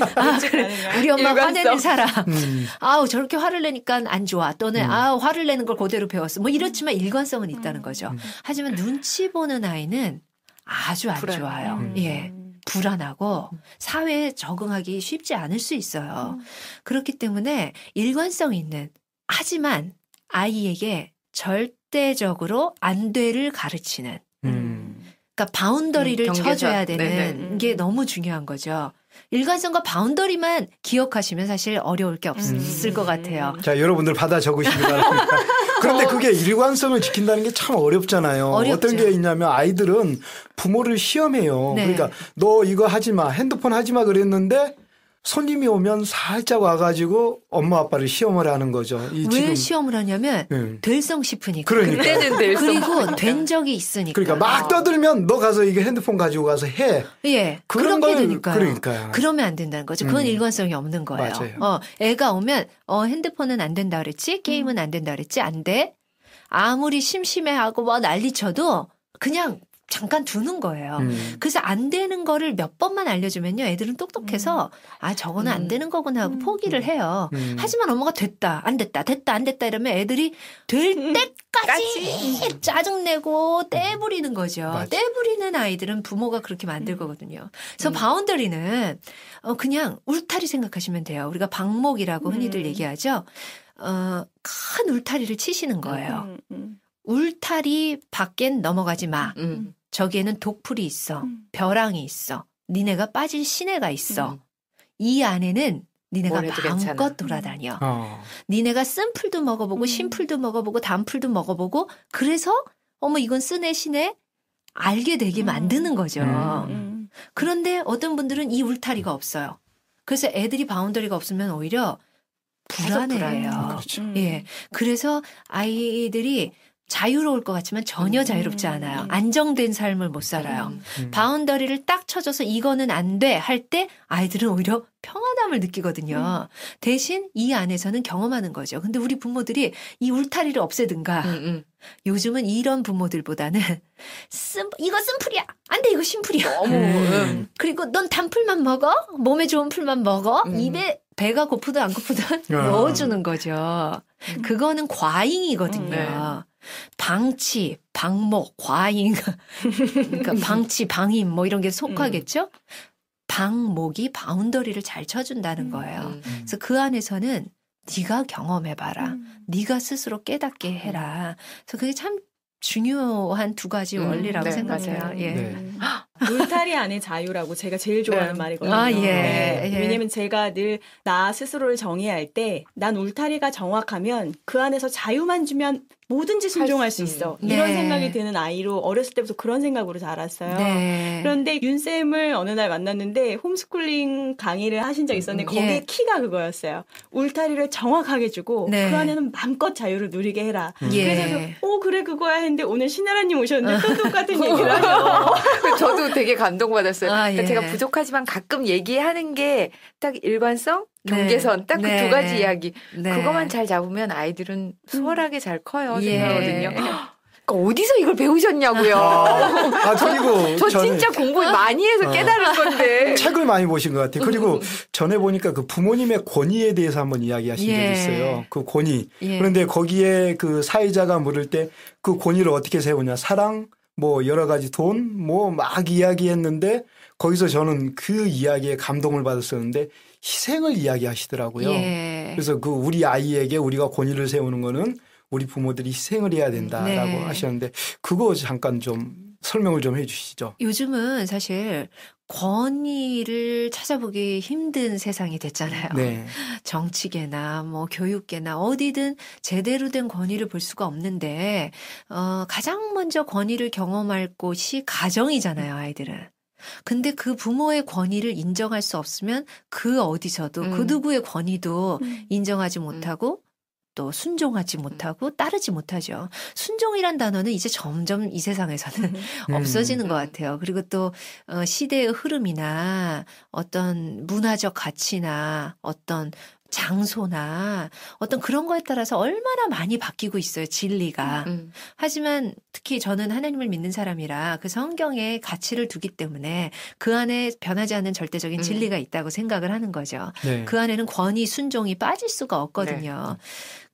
*laughs* 아, 그래. 우리 엄마 화내는 사람. 음. 아우 저렇게 화를 내니까 안 좋아. 또는 음. 아 화를 내는 걸 그대로 배웠어. 뭐 이렇지만 음. 일관성은 음. 있다는 거죠. 하지만 눈치 보는 아이는 아주 안 불안. 좋아요. 예. 불안하고 사회에 적응하기 쉽지 않을 수 있어요. 그렇기 때문에 일관성 있는 하지만 아이에게 절대적으로 안 돼를 가르치는. 음. 그러니까 바운더리를 음, 쳐줘야 네, 되는 네네. 게 음. 너무 중요한 거죠. 일관성과 바운더리만 기억하시면 사실 어려울 게 없을 음. 것 같아요. 음. 자, 여러분들 받아 적으시기 바랍니다. *laughs* 그런데 그게 일관성을 지킨다는 게 참 어렵잖아요. 어렵죠. 어떤 게 있냐면 아이들은 부모를 시험해요. 네. 그러니까 너 이거 하지 마, 핸드폰 하지 마 그랬는데 손님이 오면 살짝 와가지고 엄마 아빠를 시험을 하는 거죠. 이왜 지금. 시험을 하냐면 네. 될성 싶으니까. 그러니까. 그때는 될성. 그리고 된 적이 있으니까. 그러니까 막 어. 떠들면 너 가서 이게 핸드폰 가지고 가서 해. 예. 그런 게 되니까. 그러니까. 그러면 안 된다는 거죠. 그건 음. 일관성이 없는 거예요. 맞아요. 어, 애가 오면 어 핸드폰은 안 된다 그랬지, 게임은 음. 안 된다 그랬지, 안 돼. 아무리 심심해하고 뭐 난리쳐도 그냥 잠깐 두는 거예요. 음. 그래서 안 되는 거를 몇 번만 알려주면요. 애들은 똑똑해서 음. 아, 저거는 안 음. 되는 거구나 하고 음. 포기를 음. 해요. 하지만 엄마가 됐다, 안 됐다, 됐다, 안 됐다 이러면 애들이 될 때까지 짜증내고 떼부리는 거죠. 맞아. 떼부리는 아이들은 부모가 그렇게 만들 거거든요. 그래서 바운더리는 어, 그냥 울타리 생각하시면 돼요. 우리가 방목이라고 흔히들 얘기하죠. 어, 큰 울타리를 치시는 거예요. 울타리 밖엔 넘어가지 마. 음. 저기에는 독풀이 있어. 음. 벼랑이 있어. 니네가 빠진 시내가 있어. 음. 이 안에는 니네가 마음껏 괜 음. 돌아다녀. 어. 니네가 쓴 풀도 먹어보고 신 음. 풀도 먹어보고 단풀도 먹어보고 그래서 어머 이건 쓰네 시네 알게 되게 음. 만드는 거죠. 그런데 어떤 분들은 이 울타리가 없어요. 그래서 애들이 바운더리가 없으면 오히려 불안해요. 그렇죠. 예. 그래서 아이들이 자유로울 것 같지만 전혀 음. 자유롭지 않아요. 안정된 삶을 못 살아요. 음. 음. 바운더리를 딱 쳐줘서 이거는 안 돼 할 때 아이들은 오히려 평안함을 느끼거든요. 대신 이 안에서는 경험하는 거죠. 근데 우리 부모들이 이 울타리를 없애든가 요즘은 이런 부모들보다는 쓴, 이거 쓴풀이야. 안 돼, 이거 심풀이야. 음. 그리고 넌 단풀만 먹어? 몸에 좋은 풀만 먹어? 음. 입에 배가 고프든 안 고프든 아. 넣어주는 거죠. 음. 그거는 과잉이거든요. 네. 방치, 방목, 과잉, *laughs* 그러니까 방치, 방임 뭐 이런 게 속하겠죠. 방목이 바운더리를 잘 쳐준다는 음, 거예요. 음. 그래서 그 안에서는 네가 경험해봐라. 음. 네가 스스로 깨닫게 해라. 그래서 그게 참 중요한 두 가지 음, 원리라고 음, 네, 생각해요. 예. 네. 울타리 안의 자유라고 제가 제일 좋아하는 네. 말이거든요. 아, 예, 네. 예. 왜냐면 제가 늘 나 스스로를 정의할 때 난 울타리가 정확하면 그 안에서 자유만 주면 뭐든지 순종할 수, 있어. 네. 이런 생각이 드는 아이로 어렸을 때부터 그런 생각으로 자랐어요. 네. 그런데 윤쌤을 어느 날 만났는데 홈스쿨링 강의를 하신 적 있었는데 음, 거기에 예. 키가 그거였어요. 울타리를 정확하게 주고 네. 그 안에는 마음껏 자유를 누리게 해라. 음. 예. 그래서 오 어, 그래 그거야 했는데 오늘 신하라님 오셨는데 또 *laughs* 똑같은 얘기를 하요 *laughs* 저도 되게 감동받았어요. 아, 예. 그러니까 제가 예. 부족하지만 가끔 얘기하는 게 딱 일관성 네. 경계선 딱 그두 네. 가지 이야기 네. 그것만 잘 잡으면 아이들은 수월하게 잘 커요 음. 예. 생각하거든요. 예. 어디서 이걸 배우셨냐고요. 아, 아 그리고 *laughs* 저, 저 진짜 공부 많이 해서 어. 깨달은 건데. *laughs* 책을 많이 보신 것 같아요. 그리고 전에 보니까 그 부모님의 권위에 대해서 한번 이야기하신 예. 적이 있어요. 그 권위. 예. 그런데 거기에 그 사회자가 물을 때 그 권위를 어떻게 세우냐. 사랑, 뭐 여러 가지 돈, 뭐 막 이야기했는데 거기서 저는 그 이야기에 감동을 받았었는데 희생을 이야기하시더라고요. 예. 그래서 그 우리 아이에게 우리가 권위를 세우는 거는 우리 부모들이 희생을 해야 된다라고 네. 하셨는데 그거 잠깐 좀 설명을 좀 해주시죠. 요즘은 사실 권위를 찾아보기 힘든 세상이 됐잖아요. 네. 정치계나 뭐 교육계나 어디든 제대로 된 권위를 볼 수가 없는데 어, 가장 먼저 권위를 경험할 곳이 가정이잖아요, 아이들은. 근데 그 부모의 권위를 인정할 수 없으면 그 어디서도 그 음. 그 누구의 권위도 음. 인정하지 음. 못하고 또 순종하지 음. 못하고 따르지 못하죠. 순종이란 단어는 이제 점점 이 세상에서는 음. *laughs* 없어지는 것 같아요. 그리고 또 어, 시대의 흐름이나 어떤 문화적 가치나 어떤 장소나 어떤 그런 거에 따라서 얼마나 많이 바뀌고 있어요, 진리가. 음. 음. 하지만 특히 저는 하나님을 믿는 사람이라 그 성경에 가치를 두기 때문에 그 안에 변하지 않는 절대적인 음. 진리가 있다고 생각을 하는 거죠. 네. 그 안에는 권위, 순종이 빠질 수가 없거든요. 네.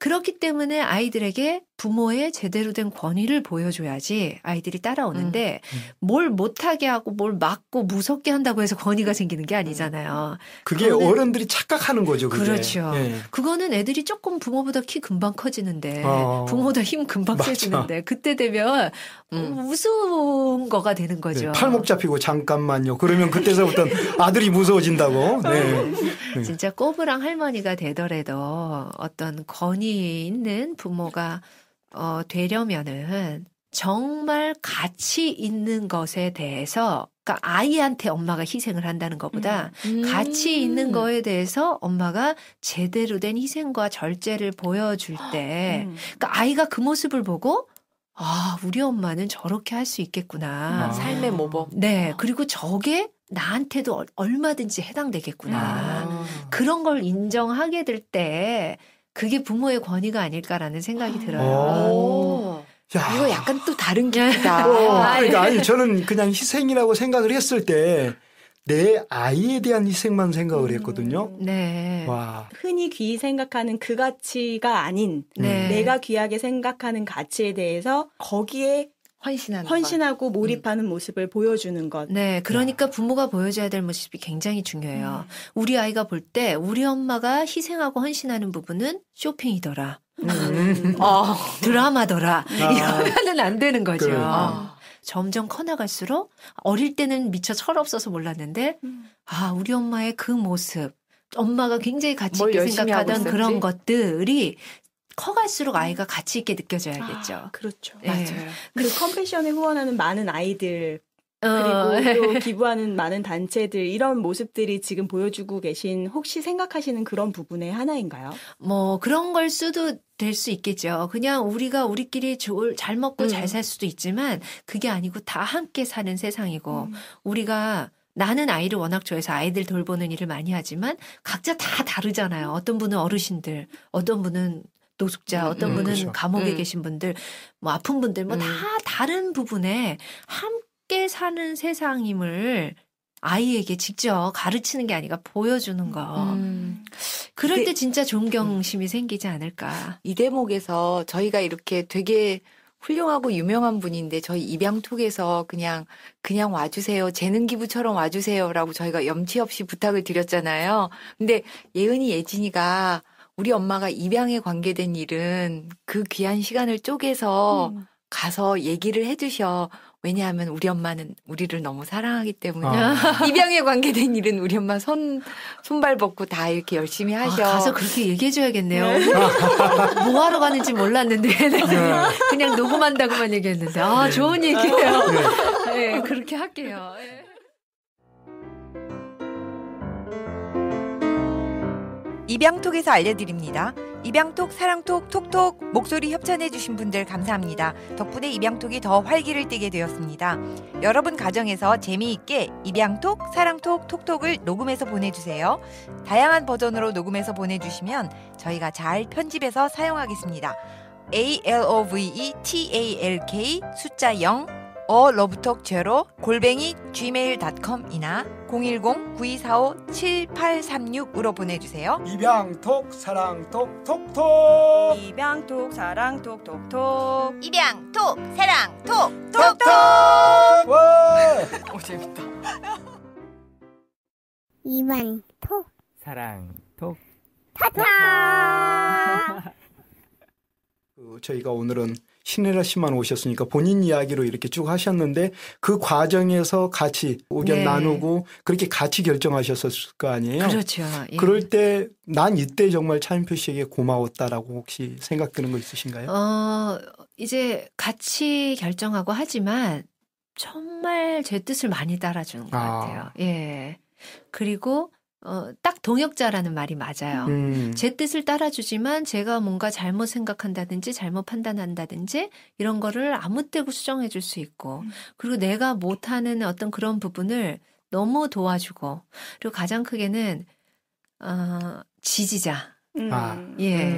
그렇기 때문에 아이들에게 부모의 제대로 된 권위를 보여줘야지 아이들이 따라오는데 음, 음. 뭘 못하게 하고 뭘 막고 무섭게 한다고 해서 권위가 생기는 게 아니잖아요. 음, 음. 그게 어른들이 착각하는 거죠. 그게. 그렇죠 예. 그거는 애들이 조금 부모보다 키 금방 커지는데 어. 부모보다 힘 금방 맞죠. 세지는데 그때 되면 음. 무서운 거가 되는 네, 거죠. 네, 팔목 잡히고 잠깐만요. 그러면 그때서부터 아들이 무서워진다고. 네. 어. 네. 진짜 꼬부랑 할머니가 되더라도 어떤 권위 있는 부모가 어, 되려면은 정말 가치 있는 것에 대해서 그러니까 아이한테 엄마가 희생을 한다는 것보다 음. 음. 가치 있는 거에 대해서 엄마가 제대로 된 희생과 절제를 보여줄 때, 음. 그러니까 아이가 그 모습을 보고 아, 우리 엄마는 저렇게 할 수 있겠구나. 아. 삶의 모범. 네. 그리고 저게 나한테도 얼마든지 해당되겠구나. 아. 그런 걸 인정하게 될 때 그게 부모의 권위가 아닐까라는 생각이 아. 들어요. 오. 이거 약간 또 다른 게이다 어, 그러니까 아니 저는 그냥 희생이라고 생각을 했을 때내 아이에 대한 희생만 생각을 음, 했거든요. 음, 네. 와. 흔히 귀히 생각하는 그 가치가 아닌 네. 내가 귀하게 생각하는 가치에 대해서 거기에 헌신하는 헌신하고 것. 몰입하는 음. 모습을 보여주는 것. 네, 그러니까 부모가 보여줘야 될 모습이 굉장히 중요해요. 음. 우리 아이가 볼 때 우리 엄마가 희생하고 헌신하는 부분은 쇼핑이더라, 음. 음. 어, 드라마더라 아. 이러면은 안 되는 거죠. 그래. 그러니까. 점점 커나갈수록 어릴 때는 미처 철없어서 몰랐는데 음. 아 우리 엄마의 그 모습 엄마가 굉장히 가치 있게 생각하던 그런 것들이 커갈수록 음. 아이가 가치 있게 느껴져야겠죠. 아, 그렇죠. 네. 맞아요. 그리고컴패션에 후원하는 많은 아이들 어. 그리고 또 *laughs* 기부하는 많은 단체들 이런 모습들이 지금 보여주고 계신 혹시 생각하시는 그런 부분의 하나인가요? 뭐 그런 걸 수도 될 수 있겠죠. 그냥 우리가 우리끼리 좋을, 잘 먹고 음. 잘살 수도 있지만 그게 아니고 다 함께 사는 세상이고 음. 우리가 나는 아이를 워낙 좋아해서 아이들 돌보는 일을 많이 하지만 각자 다 다르잖아요. 음. 어떤 분은 어르신들, 어떤 분은 노숙자, 음, 어떤 음, 분은 그렇죠. 감옥에 음. 계신 분들, 뭐 아픈 분들, 뭐다 음. 다른 부분에 함 함께 사는 세상임을 아이에게 직접 가르치는 게 아니라 보여주는 거. 음. 그럴 때 진짜 존경심이 음. 생기지 않을까. 이 대목에서 저희가 이렇게 되게 훌륭하고 유명한 분인데 저희 입양톡에서 그냥 그냥 와주세요 재능 기부처럼 와주세요라고 저희가 염치 없이 부탁을 드렸잖아요. 근데 예은이 예진이가 우리 엄마가 입양에 관계된 일은 그 귀한 시간을 쪼개서 음. 가서 얘기를 해주셔. 왜냐하면 우리 엄마는 우리를 너무 사랑하기 때문에 아. *laughs* 입양에 관계된 일은 우리 엄마 손 손발 벗고 다 이렇게 열심히 아, 하셔. 아, 가서 그렇게 얘기해 줘야겠네요. 네. 뭐, 뭐 하러 가는지 몰랐는데 네. *laughs* 그냥, 그냥 녹음한다고만 얘기했는데 아 좋은 얘기예요. 아. 네, 그렇게 할게요. 네. 입양톡에서 알려드립니다. 입양톡, 사랑톡, 톡톡 목소리 협찬해주신 분들 감사합니다. 덕분에 입양톡이 더 활기를 띠게 되었습니다. 여러분 가정에서 재미있게 입양톡, 사랑톡, 톡톡을 녹음해서 보내주세요. 다양한 버전으로 녹음해서 보내주시면 저희가 잘 편집해서 사용하겠습니다. ALOVE TALK 숫자 0 어러브톡 제로 골뱅이 gmail.com이나 010-9245-7836으로 보내주세요. 입양톡 사랑톡 톡톡 입양톡 사랑톡 톡톡 입양톡 사랑톡 톡톡 와! 오 재밌다. 이만톡 사랑톡 톡톡 *laughs* 그 저희가 오늘은 신혜라 씨만 오셨으니까 본인 이야기로 이렇게 쭉 하셨는데 그 과정에서 같이 의견 네. 나누고 그렇게 같이 결정하셨을 거 아니에요. 그렇죠. 예. 그럴 때 난 이때 정말 차인표 씨에게 고마웠다라고 혹시 생각드는거 있으신가요? 어, 이제 같이 결정하고 하지만 정말 제 뜻을 많이 따라주는 것 아. 같아요. 예. 그리고 어, 딱 동역자라는 말이 맞아요. 음. 제 뜻을 따라주지만 제가 뭔가 잘못 생각한다든지 잘못 판단한다든지 이런 거를 아무 때고 수정해 줄수 있고 음. 그리고 내가 못하는 어떤 그런 부분을 너무 도와주고 그리고 가장 크게는 어, 지지자. 음. 아. 예. 음.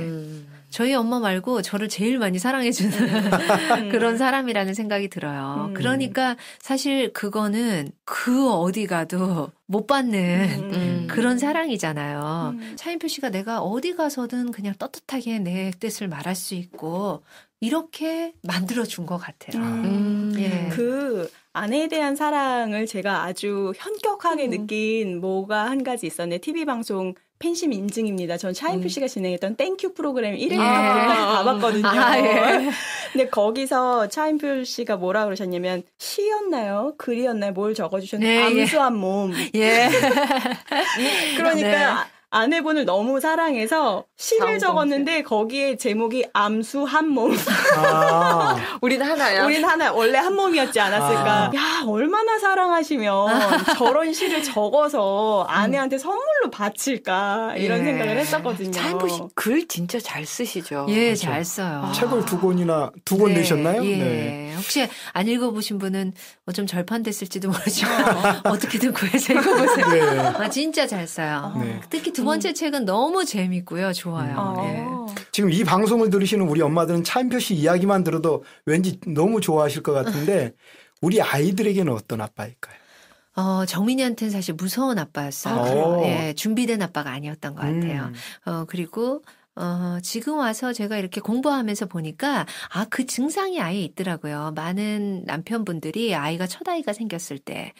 음. 저희 엄마 말고 저를 제일 많이 사랑해주는 음. *laughs* 그런 사람이라는 생각이 들어요. 음. 그러니까 사실 그거는 그 어디 가도 못 받는 음. 음. 그런 사랑이잖아요. 음. 차인표 씨가 내가 어디 가서든 그냥 떳떳하게 내 뜻을 말할 수 있고 이렇게 만들어준 것 같아요. 음. 음. 예. 그 아내에 대한 사랑을 제가 아주 현격하게 음. 느낀 뭐가 한 가지 있었는데 TV 방송 팬심 인증입니다. 전 차인표 음. 씨가 진행했던 땡큐 프로그램 1회 까지 예. 가봤거든요. 아, 예. 근데 거기서 차인표 씨가 뭐라 그러셨냐면 시였나요? 글이었나요? 뭘 적어주셨나요? 네, 암수한 몸. 예. 예. *laughs* 그러니까 네. 아내분을 너무 사랑해서 시를 적었는데 거기에 제목이 암수 한 몸. 아. *laughs* 우린 하나야. 우린 하나. 원래 한 몸이었지 않았을까. 아. 야 얼마나 사랑하시면 저런 시를 적어서 아내한테 선물로 바칠까 이런 예. 생각을 했었거든요. 찬부씨 글 진짜 잘 쓰시죠. 예, 그렇죠. 잘 써요. 아. 책을 두 권이나 두권 네. 내셨나요? 예. 네. 혹시 안 읽어보신 분은 뭐 좀 절판됐을지도 모르지만 *laughs* 어떻게든 구해서 읽어보세요. 네. 아, 진짜 잘 써요. 네. 특히 두 번째 책은 너무 재밌고요. 좋아요. 음. 예. 아. 지금 이 방송을 들으시는 우리 엄마들은 차인표 씨 이야기만 들어도 왠지 너무 좋아하실 것 같은데 *laughs* 우리 아이들에게는 어떤 아빠일까요? 어, 정민이한테는 사실 무서운 아빠였어요. 아, 어. 예, 준비된 아빠가 아니었던 것 같아요. 음. 어, 그리고 어, 지금 와서 제가 이렇게 공부하면서 보니까, 아, 그 증상이 아예 있더라고요. 많은 남편분들이 아이가 첫 아이가 생겼을 때,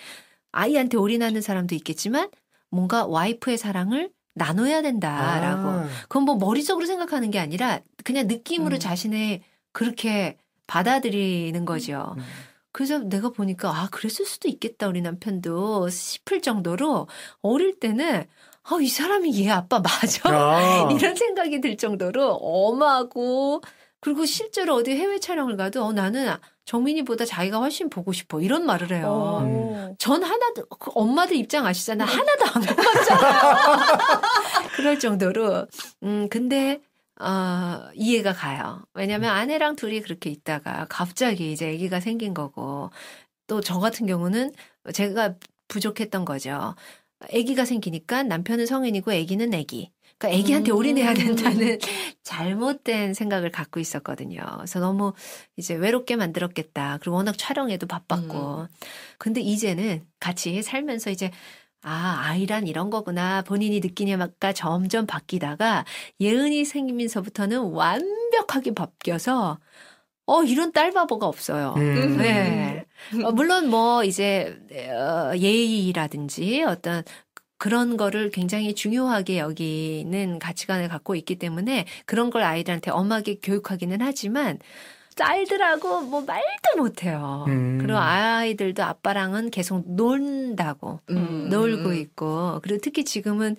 아이한테 올인하는 사람도 있겠지만, 뭔가 와이프의 사랑을 나눠야 된다라고. 아. 그건 뭐 머리적으로 생각하는 게 아니라 그냥 느낌으로 음. 자신의 그렇게 받아들이는 거죠. 음. 그래서 내가 보니까 아 그랬을 수도 있겠다 우리 남편도 싶을 정도로 어릴 때는 아이 사람이 얘 아빠 맞아 아. *laughs* 이런 생각이 들 정도로 엄하고 그리고 실제로 어디 해외 촬영을 가도 어, 나는 정민이보다 자기가 훨씬 보고 싶어 이런 말을 해요. 오. 어. 음. 전 하나도 그 엄마들 입장 아시잖아 네. 하나도 안고잖아 *laughs* 그럴 정도로 음 근데 어, 이해가 가요. 왜냐하면 음. 아내랑 둘이 그렇게 있다가 갑자기 이제 아기가 생긴 거고 또 저 같은 경우는 제가 부족했던 거죠. 아기가 생기니까 남편은 성인이고 아기는 아기. 그러니까 애기한테 올인해야 음. 된다는 *laughs* 잘못된 생각을 갖고 있었거든요. 그래서 너무 이제 외롭게 만들었겠다. 그리고 워낙 촬영에도 바빴고. 음. 근데 이제는 같이 살면서 이제 아, 아이란 이런 거구나. 본인이 느끼냐가 점점 바뀌다가 예은이 생기면서부터는 완벽하게 바뀌어서 어, 이런 딸바보가 없어요. 음. 네. 어, 물론 뭐 이제 어, 예의라든지 어떤 그런 거를 굉장히 중요하게 여기는 가치관을 갖고 있기 때문에 그런 걸 아이들한테 엄하게 교육하기는 하지만 딸들하고 뭐 말도 못해요. 음. 그리고 아이들도 아빠랑은 계속 논다고 음. 놀고 있고 그리고 특히 지금은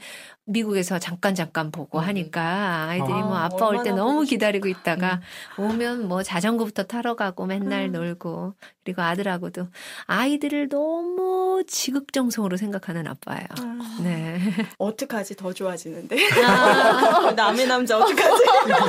미국에서 잠깐 잠깐 보고 음, 음. 하니까 아이들이 뭐 아, 뭐 아빠 올 때 너무 기다리고 있다가 음. 오면 뭐 자전거부터 타러 가고 맨날 음. 놀고 그리고 아들하고도 아이들을 너무 지극정성으로 생각하는 아빠예요. 아. 네. 어떡하지 더 좋아지는데 아. *laughs* 남의 남자 어떡하지?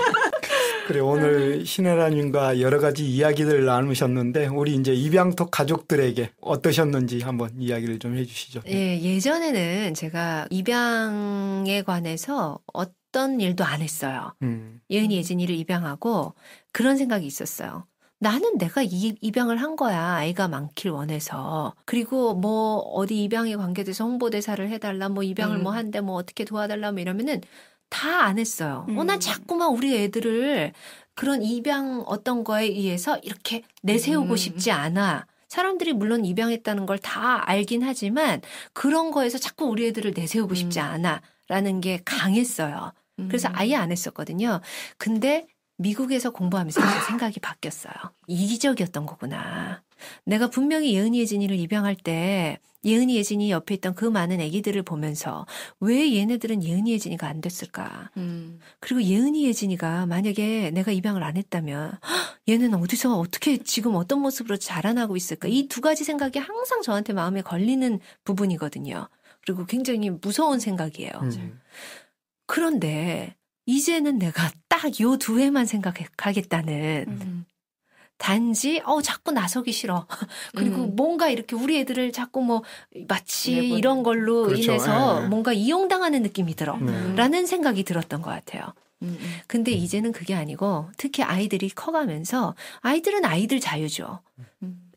*laughs* 그래 오늘 신혜라님과 여러 가지 이야기들 나누셨는데 우리 이제 입양톡 가족들에게 어떠셨는지 한번 이야기를 좀 해주시죠. 예, 예전에는 제가 입양에 관해서 어떤 일도 안 했어요. 음. 예은이 예진이를 입양하고 그런 생각이 있었어요. 나는 내가 이, 입양을 한 거야. 아이가 많길 원해서. 그리고 뭐 어디 입양에 관계돼서 홍보대사를 해달라, 뭐 입양을 뭐 음. 뭐 한데 뭐 어떻게 도와달라 뭐 이러면은 다안 했어요. 음. 어, 난 음. 자꾸만 우리 애들을 그런 입양 어떤 거에 의해서 이렇게 내세우고 음. 싶지 않아. 사람들이 물론 입양했다는 걸 다 알긴 하지만 그런 거에서 자꾸 우리 애들을 내세우고 음. 싶지 않아. 라는 게 강했어요. 그래서 음. 아예 안 했었거든요. 근데 미국에서 공부하면서 제 생각이 바뀌었어요. 이기적이었던 거구나. 내가 분명히 예은이 예진이를 입양할 때 예은이, 예진이 옆에 있던 그 많은 아기들을 보면서 왜 얘네들은 예은이, 예진이가 안 됐을까? 음. 그리고 예은이, 예진이가 만약에 내가 입양을 안 했다면 헉, *gasps* 얘는 어디서 어떻게 지금 어떤 모습으로 자라나고 있을까? 이 두 가지 생각이 항상 저한테 마음에 걸리는 부분이거든요. 그리고 굉장히 무서운 생각이에요. 음. 그런데 이제는 내가 딱 요두 해만 생각하겠다는 음. 단지 어 자꾸 나서기 싫어. *laughs* 그리고 음. 뭔가 이렇게 우리 애들을 자꾸 뭐 마치 내보 이런 걸로 그렇죠. 인해서 네. 뭔가 이용당하는 느낌이 들어라는 네. 생각이 들었던 것 같아요. 음, 음. 근데 음. 이제는 그게 아니고 특히 아이들이 커가면서 아이들은 아이들 자유죠.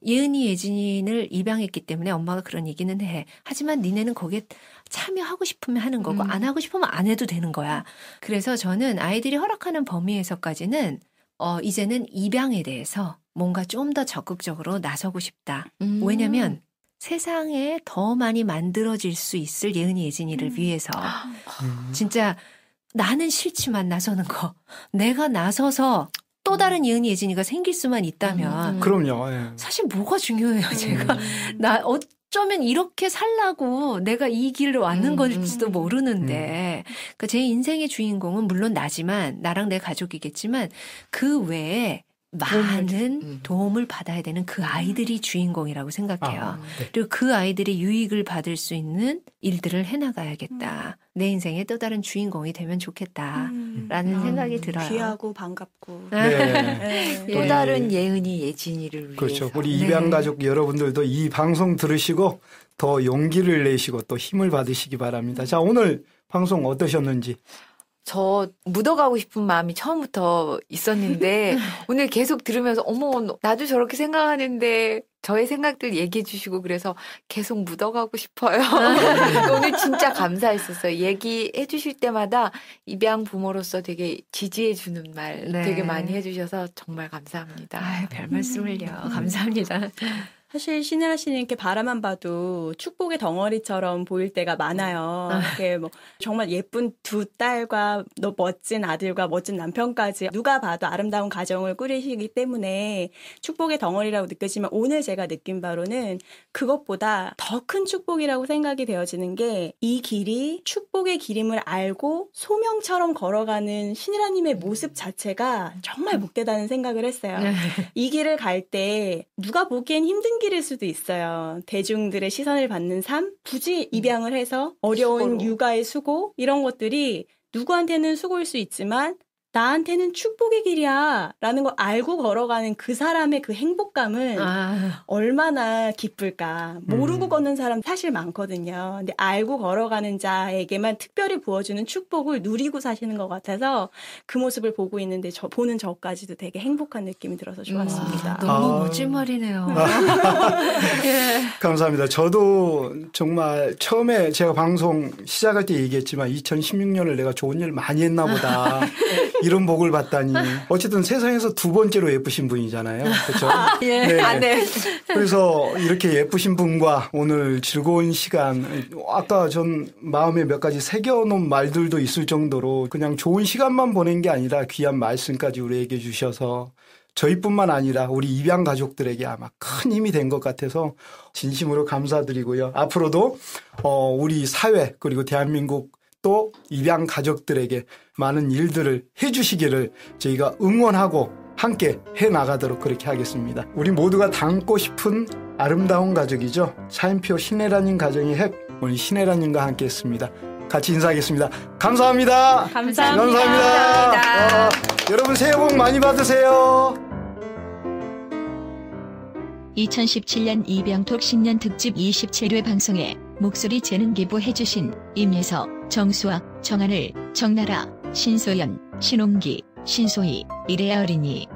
예은이 예진이를 입양했기 때문에 엄마가 그런 얘기는 해. 하지만 니네는 거기에 참여하고 싶으면 하는 거고 음. 안 하고 싶으면 안 해도 되는 거야. 그래서 저는 아이들이 허락하는 범위에서까지는 어, 이제는 입양에 대해서 뭔가 좀 더 적극적으로 나서고 싶다. 음. 왜냐면 세상에 더 많이 만들어질 수 있을 예은이 예진이를 음. 위해서 *gasps* 음. 진짜 나는 싫지만 나서는 거 내가 나서서 또 다른 예은이 예진이가 생길 수만 있다면 음. 그럼요 예. 사실 뭐가 중요해요 제가 음. 나 어, 어쩌면 이렇게 살라고 내가 이 길을 왔는 음, 건지도 음, 음. 모르는데 음. 그제 그러니까 인생의 주인공은 물론 나지만 나랑 내 가족이겠지만 그 외에 많은 음. 도움을 받아야 되는 그 음. 아이들이 주인공이라고 생각해요. 아, 네. 그리고 그 아이들이 유익을 받을 수 있는 일들을 해나가야겠다. 내 인생의 또 다른 주인공이 되면 좋겠다라는 음. 음. 생각이 음. 들어요. 귀하고 반갑고 네. 네. 네. 또 예. 다른 예은이 예진이를 위해서. 그렇죠. 우리 입양 네. 가족 여러분들도 이 방송 들으시고 더 용기를 내시고 또 힘을 받으시기 바랍니다. 자 오늘 방송 어떠셨는지 저 묻어가고 싶은 마음이 처음부터 있었는데 *laughs* 오늘 계속 들으면서 어머 나도 저렇게 생각하는데 저의 생각들 얘기해 주시고 그래서 계속 묻어가고 싶어요. 아. *laughs* 오늘 진짜 감사했었어요. 얘기해 주실 때마다 입양 부모로서 되게 지지해 주는 말 네. 되게 많이 해 주셔서 정말 감사합니다. 아유, 별 말씀을요. 음. 감사합니다. 사실 신혜라 씨는 이렇게 바라만 봐도 축복의 덩어리처럼 보일 때가 많아요. 아. 아. 이렇게 뭐 정말 예쁜 두 딸과 너 멋진 아들과 멋진 남편까지 누가 봐도 아름다운 가정을 꾸리시기 때문에 축복의 덩어리라고 느껴지만 오늘 제가 느낀 바로는 그것보다 더 큰 축복이라고 생각이 되어지는 게 이 길이 축복의 길임을 알고 소명처럼 걸어가는 신혜라님의 모습 자체가 정말 목대다는 음. 생각을 했어요. 네. 이 길을 갈 때 누가 보기엔 힘든 기일 수도 있어요. 대중들의 시선을 받는 삶, 굳이 음. 입양을 해서 어려운 육아의 수고 이런 것들이 누구한테는 수고일 수 있지만 나한테는 축복의 길이야 라는 걸 알고 걸어가는 그 사람의 그 행복감은 아. 얼마나 기쁠까. 모르고 음. 걷는 사람 사실 많거든요. 근데 알고 걸어가는 자에게만 특별히 부어주는 축복을 누리고 사시는 것 같아서 그 모습을 보고 있는데 저, 보는 저까지도 되게 행복한 느낌이 들어서 좋았습니다. 와, 너무 아. 멋진 말이네요. 아. *laughs* 예. 감사합니다. 저도 정말 처음에 제가 방송 시작할 때 얘기했지만 2016년을 내가 좋은 일 많이 했나 보다. *laughs* 이런 복을 받다니. 어쨌든 세상에서 두 번째로 예쁘신 분이잖아요. 그렇죠? 예. 네. 아, 네. 그래서 이렇게 예쁘신 분과 오늘 즐거운 시간 아까 전 마음에 몇 가지 새겨놓은 말들도 있을 정도로 그냥 좋은 시간만 보낸 게 아니라 귀한 말씀까지 우리에게 주셔서 저희뿐만 아니라 우리 입양 가족들에게 아마 큰 힘이 된 것 같아서 진심으로 감사드리고요. 앞으로도 어 우리 사회 그리고 대한민국 또 입양 가족들에게 많은 일들을 해주시기를 저희가 응원하고 함께 해 나가도록 그렇게 하겠습니다. 우리 모두가 닮고 싶은 아름다운 가족이죠. 차인표 신혜라님 가정의 핵 오늘 신혜라님과 함께했습니다. 같이 인사하겠습니다. 감사합니다. 감사합니다. 감사합니다. 감사합니다. 어, 여러분 새해 복 많이 받으세요. 2017년 입양톡 10년 특집 27회 방송에 목소리 재능 기부해주신 임예서 정수학, 정한을, 정나라, 신소연, 신홍기, 신소희, 이래아 어린이.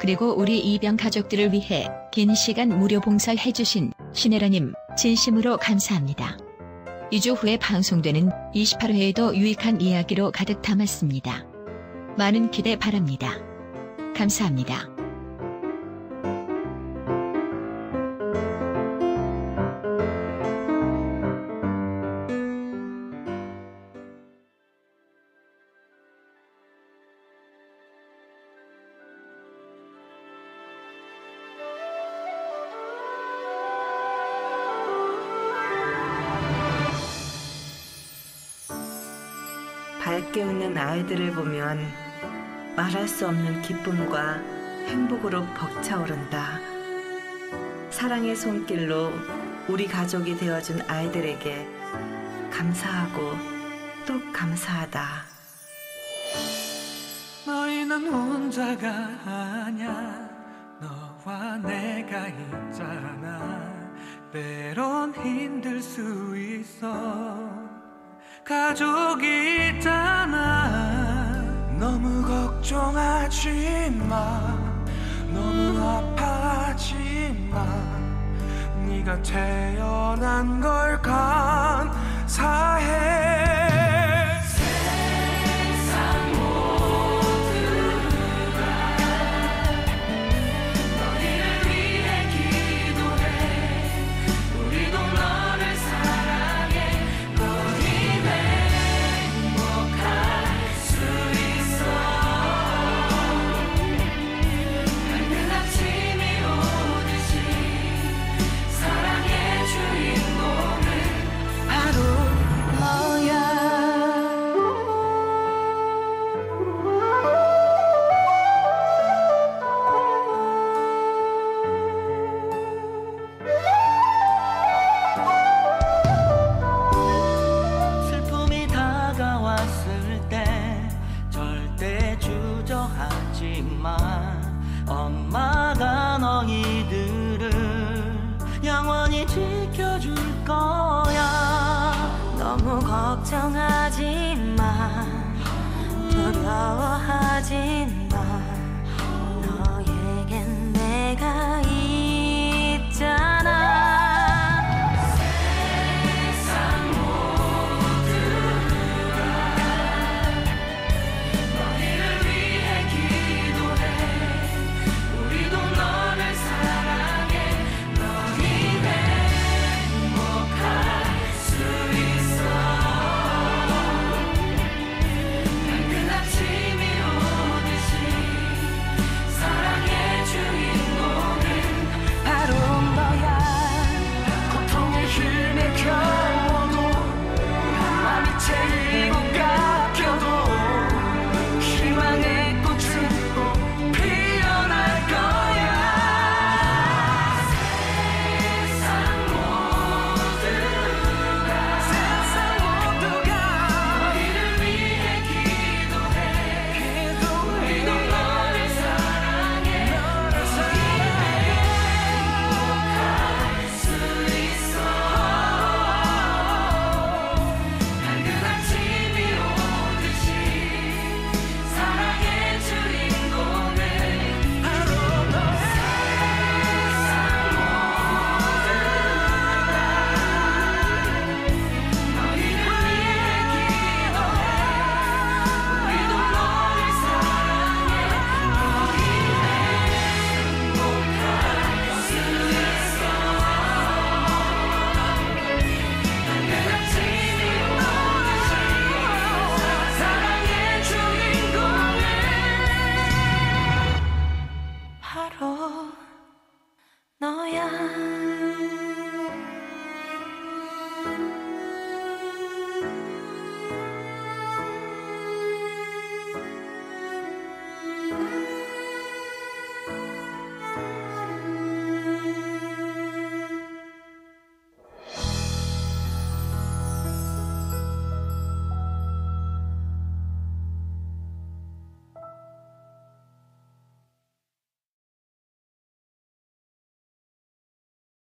그리고 우리 입양 가족들을 위해 긴 시간 무료 봉사를 해주신 신혜라님 진심으로 감사합니다. 2주 후에 방송되는 28회에도 유익한 이야기로 가득 담았습니다. 많은 기대 바랍니다. 감사합니다. 아이들을 보면 말할 수 없는 기쁨과 행복으로 벅차오른다. 사랑의 손길로 우리 가족이 되어준 아이들에게 감사하고 또 감사하다. 너희는 혼자가 아니야. 너와 내가 있잖아. 때론 힘들 수 있어. 가족이 있잖아 너무 걱정하지 마 너무 아파하지 마 네가 태어난 걸 감사해